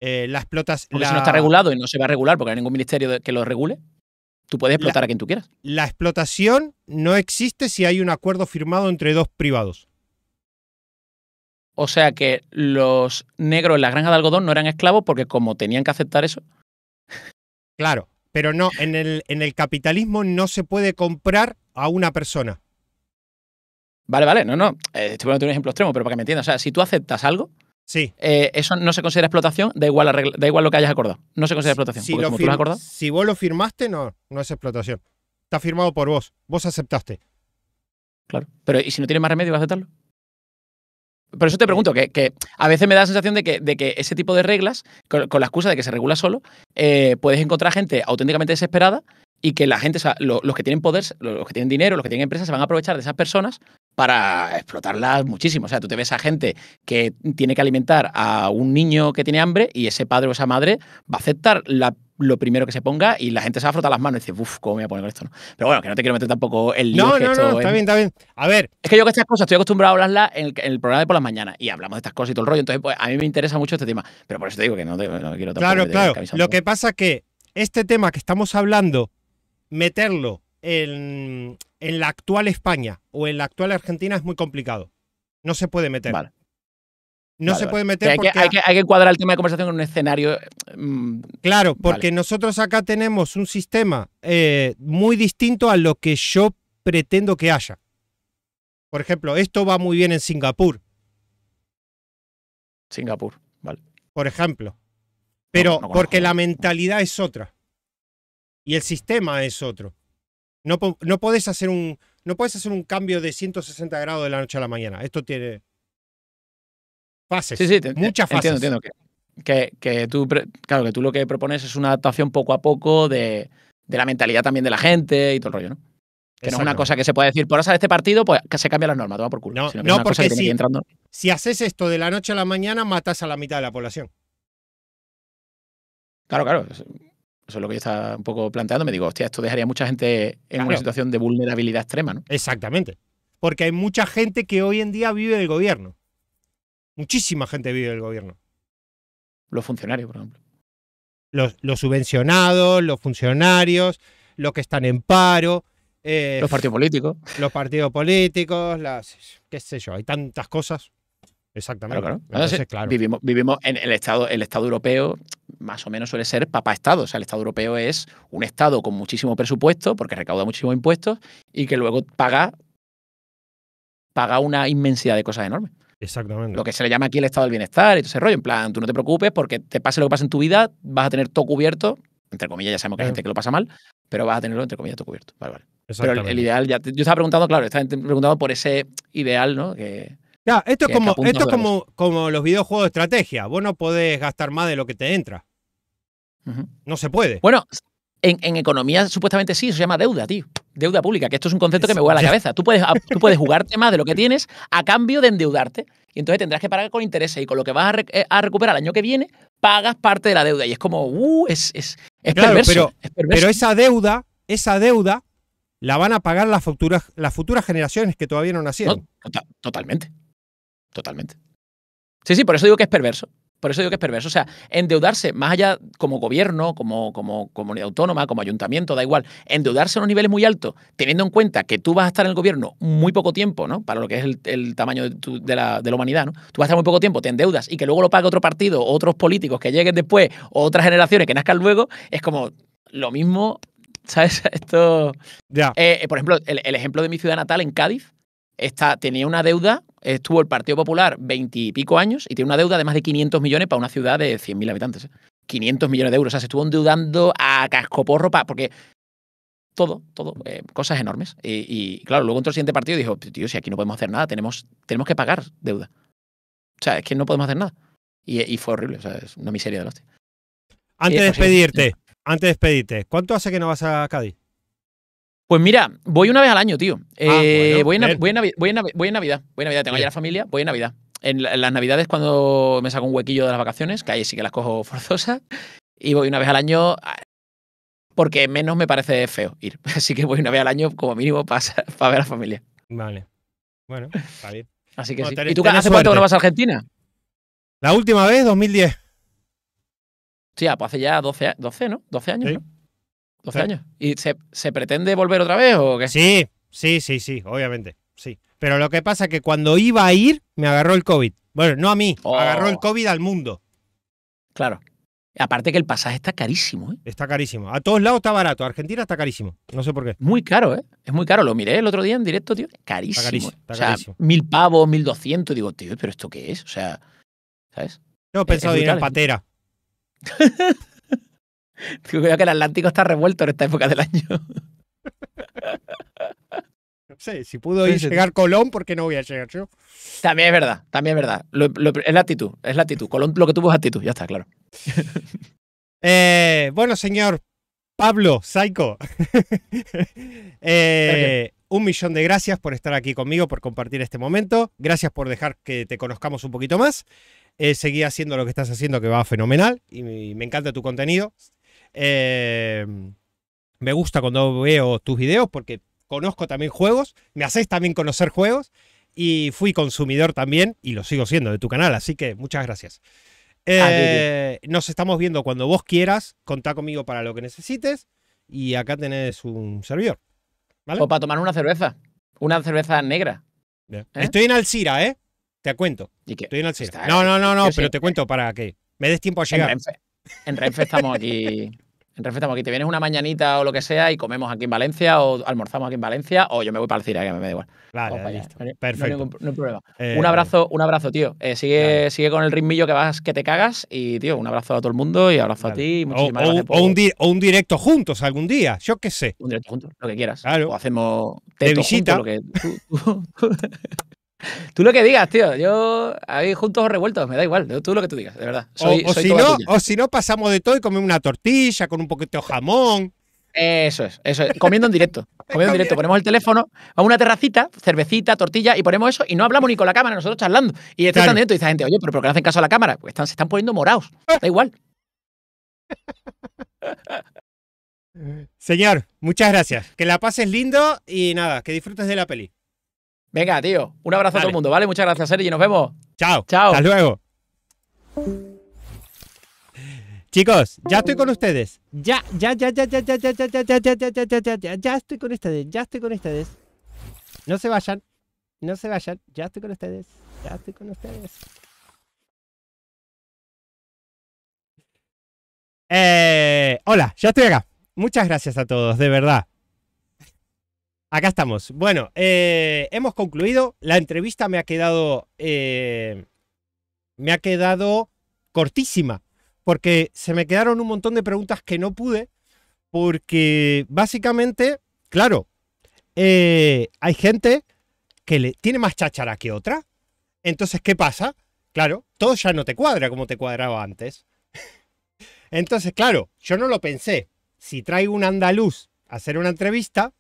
Eh, las explotas. Porque eso no está regulado y no se va a regular porque no hay ningún ministerio que lo regule. Tú puedes explotar a quien tú quieras. La explotación no existe si hay un acuerdo firmado entre dos privados. O sea que los negros en la granja de algodón no eran esclavos porque como tenían que aceptar eso. Claro, pero no, en el, en el capitalismo no se puede comprar a una persona. Vale, vale, no, no. Eh, estoy poniendo un ejemplo extremo, pero para que me entiendas. O sea, si tú aceptas algo, sí. Eh, eso no se considera explotación, da igual, da igual lo que hayas acordado. No se considera explotación. Si, lo si vos lo firmaste, no, no es explotación. Está firmado por vos. Vos aceptaste. Claro. Pero ¿y si no tienes más remedio, vas a aceptarlo? Por eso te pregunto, que, que, a veces me da la sensación de que, de que ese tipo de reglas, con, la excusa de que se regula solo, eh, puedes encontrar gente auténticamente desesperada y que la gente, o sea, los, los que tienen poder, los que tienen dinero, los que tienen empresas, se van a aprovechar de esas personas para explotarlas muchísimo. O sea, tú te ves a gente que tiene que alimentar a un niño que tiene hambre y ese padre o esa madre va a aceptar lo primero que se ponga y la gente se va a frotar las manos y dice, uff, ¿cómo voy a poner esto? Pero bueno, que no te quiero meter tampoco el lío. No, no, no, está bien, está bien. A ver. Es que yo que estas cosas estoy acostumbrado a hablarlas en el, programa de por las mañanas y hablamos de estas cosas y todo el rollo, entonces pues, a mí me interesa mucho este tema. Pero por eso te digo que no, quiero no quiero Claro, claro. Lo que pasa que este tema que estamos hablando, meterlo en en la actual España o en la actual Argentina es muy complicado. No se puede meter. No se puede meter. hay, porque... que, hay, que, cuadrar el tema de conversación en un escenario. Mm, claro, porque nosotros acá tenemos un sistema eh, muy distinto a lo que yo pretendo que haya. Por ejemplo, esto va muy bien en Singapur. Singapur, vale. Por ejemplo. Pero porque la mentalidad es otra. Y el sistema es otro. No, puedes hacer un, no hacer un cambio de 160 grados de la noche a la mañana. Esto tiene fases, sí, sí, muchas fases. Entiendo, entiendo que, tú, claro, que tú lo que propones es una adaptación poco a poco de, la mentalidad también de la gente y todo el rollo, ¿no? Que no es una cosa que se puede decir, por hacer este partido, pues que se cambia las normas, toma por culo. No, no si, si haces esto de la noche a la mañana, matas a la mitad de la población. Claro, claro. Eso es lo que yo estaba un poco planteando. Me digo, hostia, esto dejaría a mucha gente en una situación de vulnerabilidad extrema, ¿no? Exactamente. Porque hay mucha gente que hoy en día vive del gobierno. Muchísima gente vive del gobierno. Los funcionarios, por ejemplo. Los, subvencionados, los funcionarios, los que están en paro. Eh, los partidos políticos. Los partidos políticos, las. qué sé yo, hay tantas cosas. Exactamente. Claro, Vivimos, en el Estado, el Estado europeo más o menos suele ser papá Estado. O sea, el Estado europeo es un Estado con muchísimo presupuesto, porque recauda muchísimos impuestos, y que luego paga, paga una inmensidad de cosas enormes. Exactamente. Lo que se le llama aquí el estado del bienestar y todo ese rollo. En plan, tú no te preocupes porque te pase lo que pase en tu vida, vas a tener todo cubierto. Entre comillas, ya sabemos que hay gente que lo pasa mal, pero vas a tenerlo entre comillas todo cubierto. Vale, Pero el, ideal, yo estaba preguntando, claro, estaba preguntando por ese ideal, ¿no? Que, esto es, como, esto es como, como, los videojuegos de estrategia. Vos no podés gastar más de lo que te entra. No se puede. Bueno, en, economía supuestamente sí, se llama deuda, tío. Deuda pública, que esto es un concepto que me vuela a la cabeza. Tú puedes, <laughs> puedes jugarte más de lo que tienes a cambio de endeudarte. Y entonces tendrás que pagar con intereses y con lo que vas a, eh, recuperar el año que viene, pagas parte de la deuda. Y es como, uh, es, es, pero, esa deuda, esa deuda la van a pagar las futuras, las futuras generaciones que todavía no nacieron. totalmente, Totalmente. Sí, sí, por eso digo que es perverso. Por eso digo que es perverso. O sea, endeudarse, más allá como gobierno, como, como comunidad autónoma, como ayuntamiento, da igual, endeudarse a unos niveles muy altos, teniendo en cuenta que tú vas a estar en el gobierno muy poco tiempo, ¿no? Para lo que es el, tamaño de, la, de, la, humanidad, ¿no? Tú vas a estar muy poco tiempo, te endeudas y que luego lo pague otro partido, otros políticos que lleguen después, otras generaciones que nazcan luego, es como lo mismo, ¿sabes? <laughs> Esto. Ya. Eh, eh, por ejemplo, el ejemplo de mi ciudad natal en Cádiz tenía una deuda, estuvo el Partido Popular veintipico años y tiene una deuda de más de 500 millones para una ciudad de 100.000 habitantes. 500 ¿eh? millones de euros. O sea, se estuvo endeudando a cascoporro para, porque todo, todo, eh, cosas enormes. Y, claro, luego entró el siguiente partido y dijo, tío, si aquí no podemos hacer nada, tenemos, tenemos que pagar deuda. O sea, es que no podemos hacer nada. Y, fue horrible, o sea, es una miseria de la Antes de eh, despedirte, antes de despedirte, ¿cuánto hace que no vas a Cádiz? Pues mira, voy una vez al año, tío. Ah, eh, voy, en, voy, Navidad, voy en Navidad, tengo ya la familia, voy en Navidad. En, las Navidades cuando me saco un huequillo de las vacaciones, que ahí sí que las cojo <laughs> forzosas, y voy una vez al año porque menos me parece feo ir. <laughs> Así que voy una vez al año como mínimo para, <laughs> ver a la familia. Vale. Bueno, está Así que sí. ¿Y tú hace cuánto no vas a Argentina? La última vez, 2010. Sí, ah, pues hace ya 12, ¿no? 12 años, 12 años. ¿Y se, pretende volver otra vez o qué? Sí, sí, sí, sí, obviamente, sí. Pero lo que pasa es que cuando iba a ir, me agarró el COVID. Bueno, no a mí, oh. agarró el COVID al mundo. Claro. Aparte que el pasaje está carísimo, ¿eh? Está carísimo. A todos lados está barato. Argentina está carísimo. No sé por qué. Muy caro, ¿eh? Es muy caro. Lo miré el otro día en directo, tío. Carísimo. ¿eh? carísimo. mil pavos, mil doscientos. Digo, tío, ¿pero esto qué es? O sea, ¿sabes? no he pensado ir a patera. <laughs> <laughs> que el Atlántico está revuelto en esta época del año. No sé, si pudo llegar Colón, ¿por qué no voy a llegar yo? También es verdad, también es verdad. es la actitud, es la actitud. Colón lo que tuvo es actitud, ya está, claro. <laughs> Eh, bueno, señor Pablo Saico, <laughs> eh, un millón de gracias por estar aquí conmigo, por compartir este momento. Gracias por dejar que te conozcamos un poquito más. Eh, seguí haciendo lo que estás haciendo, que va fenomenal. y me encanta tu contenido. Em, me gusta cuando veo tus videos porque conozco también juegos, me hacéis también conocer juegos y fui consumidor también y lo sigo siendo de tu canal, así que muchas gracias. Ah, eh, nos estamos viendo cuando vos quieras, contá conmigo para lo que necesites y acá tenés un servidor. O para tomar una cerveza, una cerveza negra. ¿Eh? Estoy en Alcira, ¿eh? Te cuento. Estoy en Alcira. no, no, no, pero te cuento para que me des tiempo a llegar. En estamos aquí. <laughs> estamos aquí, te vienes una mañanita o lo que sea y comemos aquí en Valencia o almorzamos aquí en Valencia o yo me voy para el Cira, que me da igual. Claro, Perfecto. No, hay problema. Eh, un abrazo, un abrazo, tío. Eh, sigue, sigue con el ritmillo que vas, que te cagas y, tío, un abrazo a todo el mundo y abrazo a ti. Muchísimas o, gracias o, un directo juntos algún día, yo qué sé. Un directo juntos, lo que quieras. Claro. O hacemos... De visita. <laughs> Tú lo que digas, tío. Yo ahí juntos revueltos, me da igual. Tú lo que tú digas, de verdad. o, si no, pasamos de todo y comemos una tortilla con un poquito de jamón. Eso es, eso es. Comiendo en directo. Comiendo en directo. Ponemos el teléfono a una terracita, cervecita, tortilla, y ponemos eso y no hablamos ni con la cámara, nosotros charlando. Y están claro. y dice gente, oye, pero ¿por qué no hacen caso a la cámara? Pues están, se están poniendo morados. Da igual. <laughs> Señor, muchas gracias. Que la pases lindo y nada, que disfrutes de la peli. Venga, tío. Un abrazo a todo el mundo, ¿vale? Muchas gracias, Sergi. Nos vemos. Chao. Chao. Hasta luego. Chicos, ya estoy con ustedes. Ya, ya, ya, ya, ya, ya, ya, ya, ya, ya, ya, ya, ya, ya, ya, ya estoy con ustedes. Ya estoy con ustedes. No se vayan. No se vayan. Ya estoy con ustedes. Ya estoy con ustedes. Eh, hola, ya estoy acá. Muchas gracias a todos, de verdad. Acá estamos. Bueno, eh, hemos concluido. La entrevista me ha quedado. Eh, me ha quedado cortísima. Porque se me quedaron un montón de preguntas que no pude. Porque básicamente, claro, eh, hay gente que le, tiene más cháchara que otra. Entonces, ¿qué pasa? Claro, todo ya no te cuadra como te cuadraba antes. <laughs> Entonces, claro, yo no lo pensé. Si traigo un andaluz a hacer una entrevista,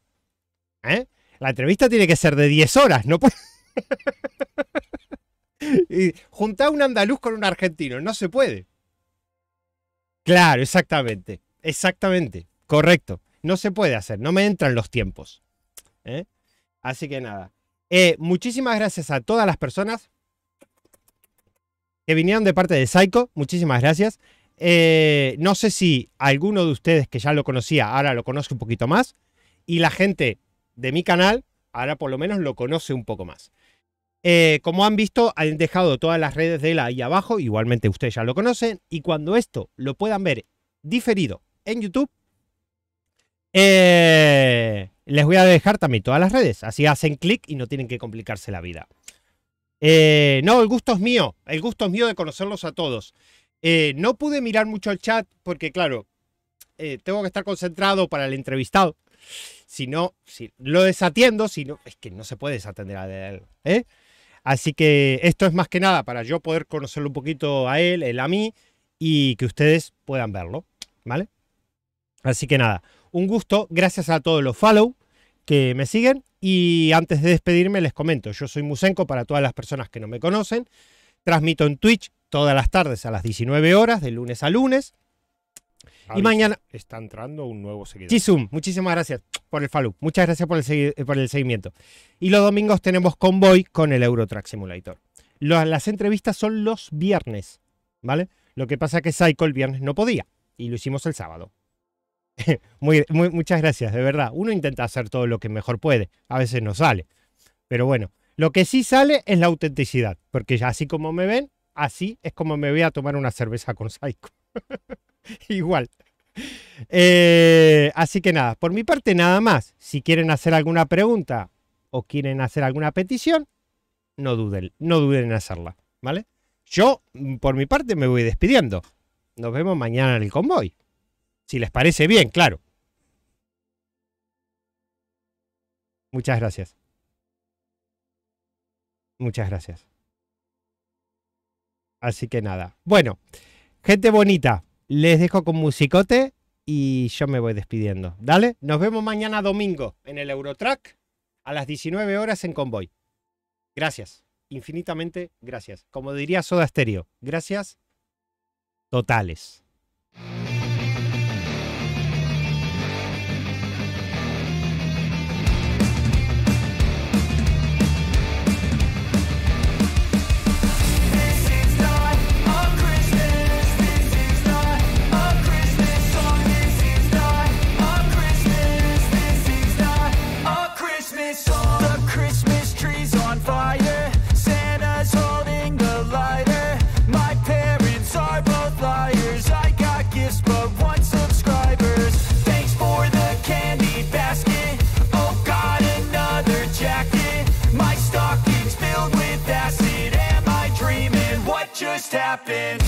¿Eh? La entrevista tiene que ser de 10 horas, no puede... <laughs> y juntar un andaluz con un argentino, no se puede. Claro, exactamente, exactamente, correcto. No se puede hacer, no me entran los tiempos. ¿eh? Así que nada. Eh, muchísimas gracias a todas las personas que vinieron de parte de Psycho. Muchísimas gracias. no sé si alguno de ustedes que ya lo conocía ahora lo conozco un poquito más. Y la gente de mi canal, ahora por lo menos lo conoce un poco más. Eh, como han visto, han dejado todas las redes de él ahí abajo, igualmente ustedes ya lo conocen, y cuando esto lo puedan ver diferido en YouTube, eh, les voy a dejar también todas las redes, así hacen clic y no tienen que complicarse la vida. Eh, no, el gusto es mío, el gusto es mío de conocerlos a todos. no pude mirar mucho el chat porque, claro, tengo que estar concentrado para el entrevistado. Si no, si lo desatiendo, si no, es que no se puede desatender a él. ¿eh? Así que esto es más que nada para yo poder conocerlo un poquito a él, él a mí, y que ustedes puedan verlo, ¿vale? Así que nada, un gusto, gracias a todos los follow que me siguen. Y antes de despedirme les comento, yo soy Musenko para todas las personas que no me conocen. Transmito en Twitch todas las tardes a las 19 horas, de lunes a lunes y mañana. Está entrando un nuevo seguidor. Chisum, muchísimas gracias por el follow. Muchas gracias por el, seguimiento. Y los domingos tenemos convoy con el Eurotrack Simulator. las entrevistas son los viernes, ¿vale? Lo que pasa es que Psycho el viernes no podía y lo hicimos el sábado. <laughs> muchas gracias, de verdad. Uno intenta hacer todo lo que mejor puede. A veces no sale. Pero bueno, lo que sí sale es la autenticidad. Porque así como me ven, así es como me voy a tomar una cerveza con Psycho. <laughs> <laughs> Igual. Eh, así que nada, por mi parte nada más. Si quieren hacer alguna pregunta o quieren hacer alguna petición, no duden, no duden en hacerla, ¿vale? Yo, mm, por mi parte, me voy despidiendo. Nos vemos mañana en el convoy. Si les parece bien, claro. Muchas gracias. Muchas gracias. Así que nada. Bueno, gente bonita les dejo con musicote y yo me voy despidiendo. Dale, nos vemos mañana domingo en el Eurotrack a las 19 horas en convoy. Gracias, infinitamente gracias. Como diría Soda Stereo, gracias totales. happen.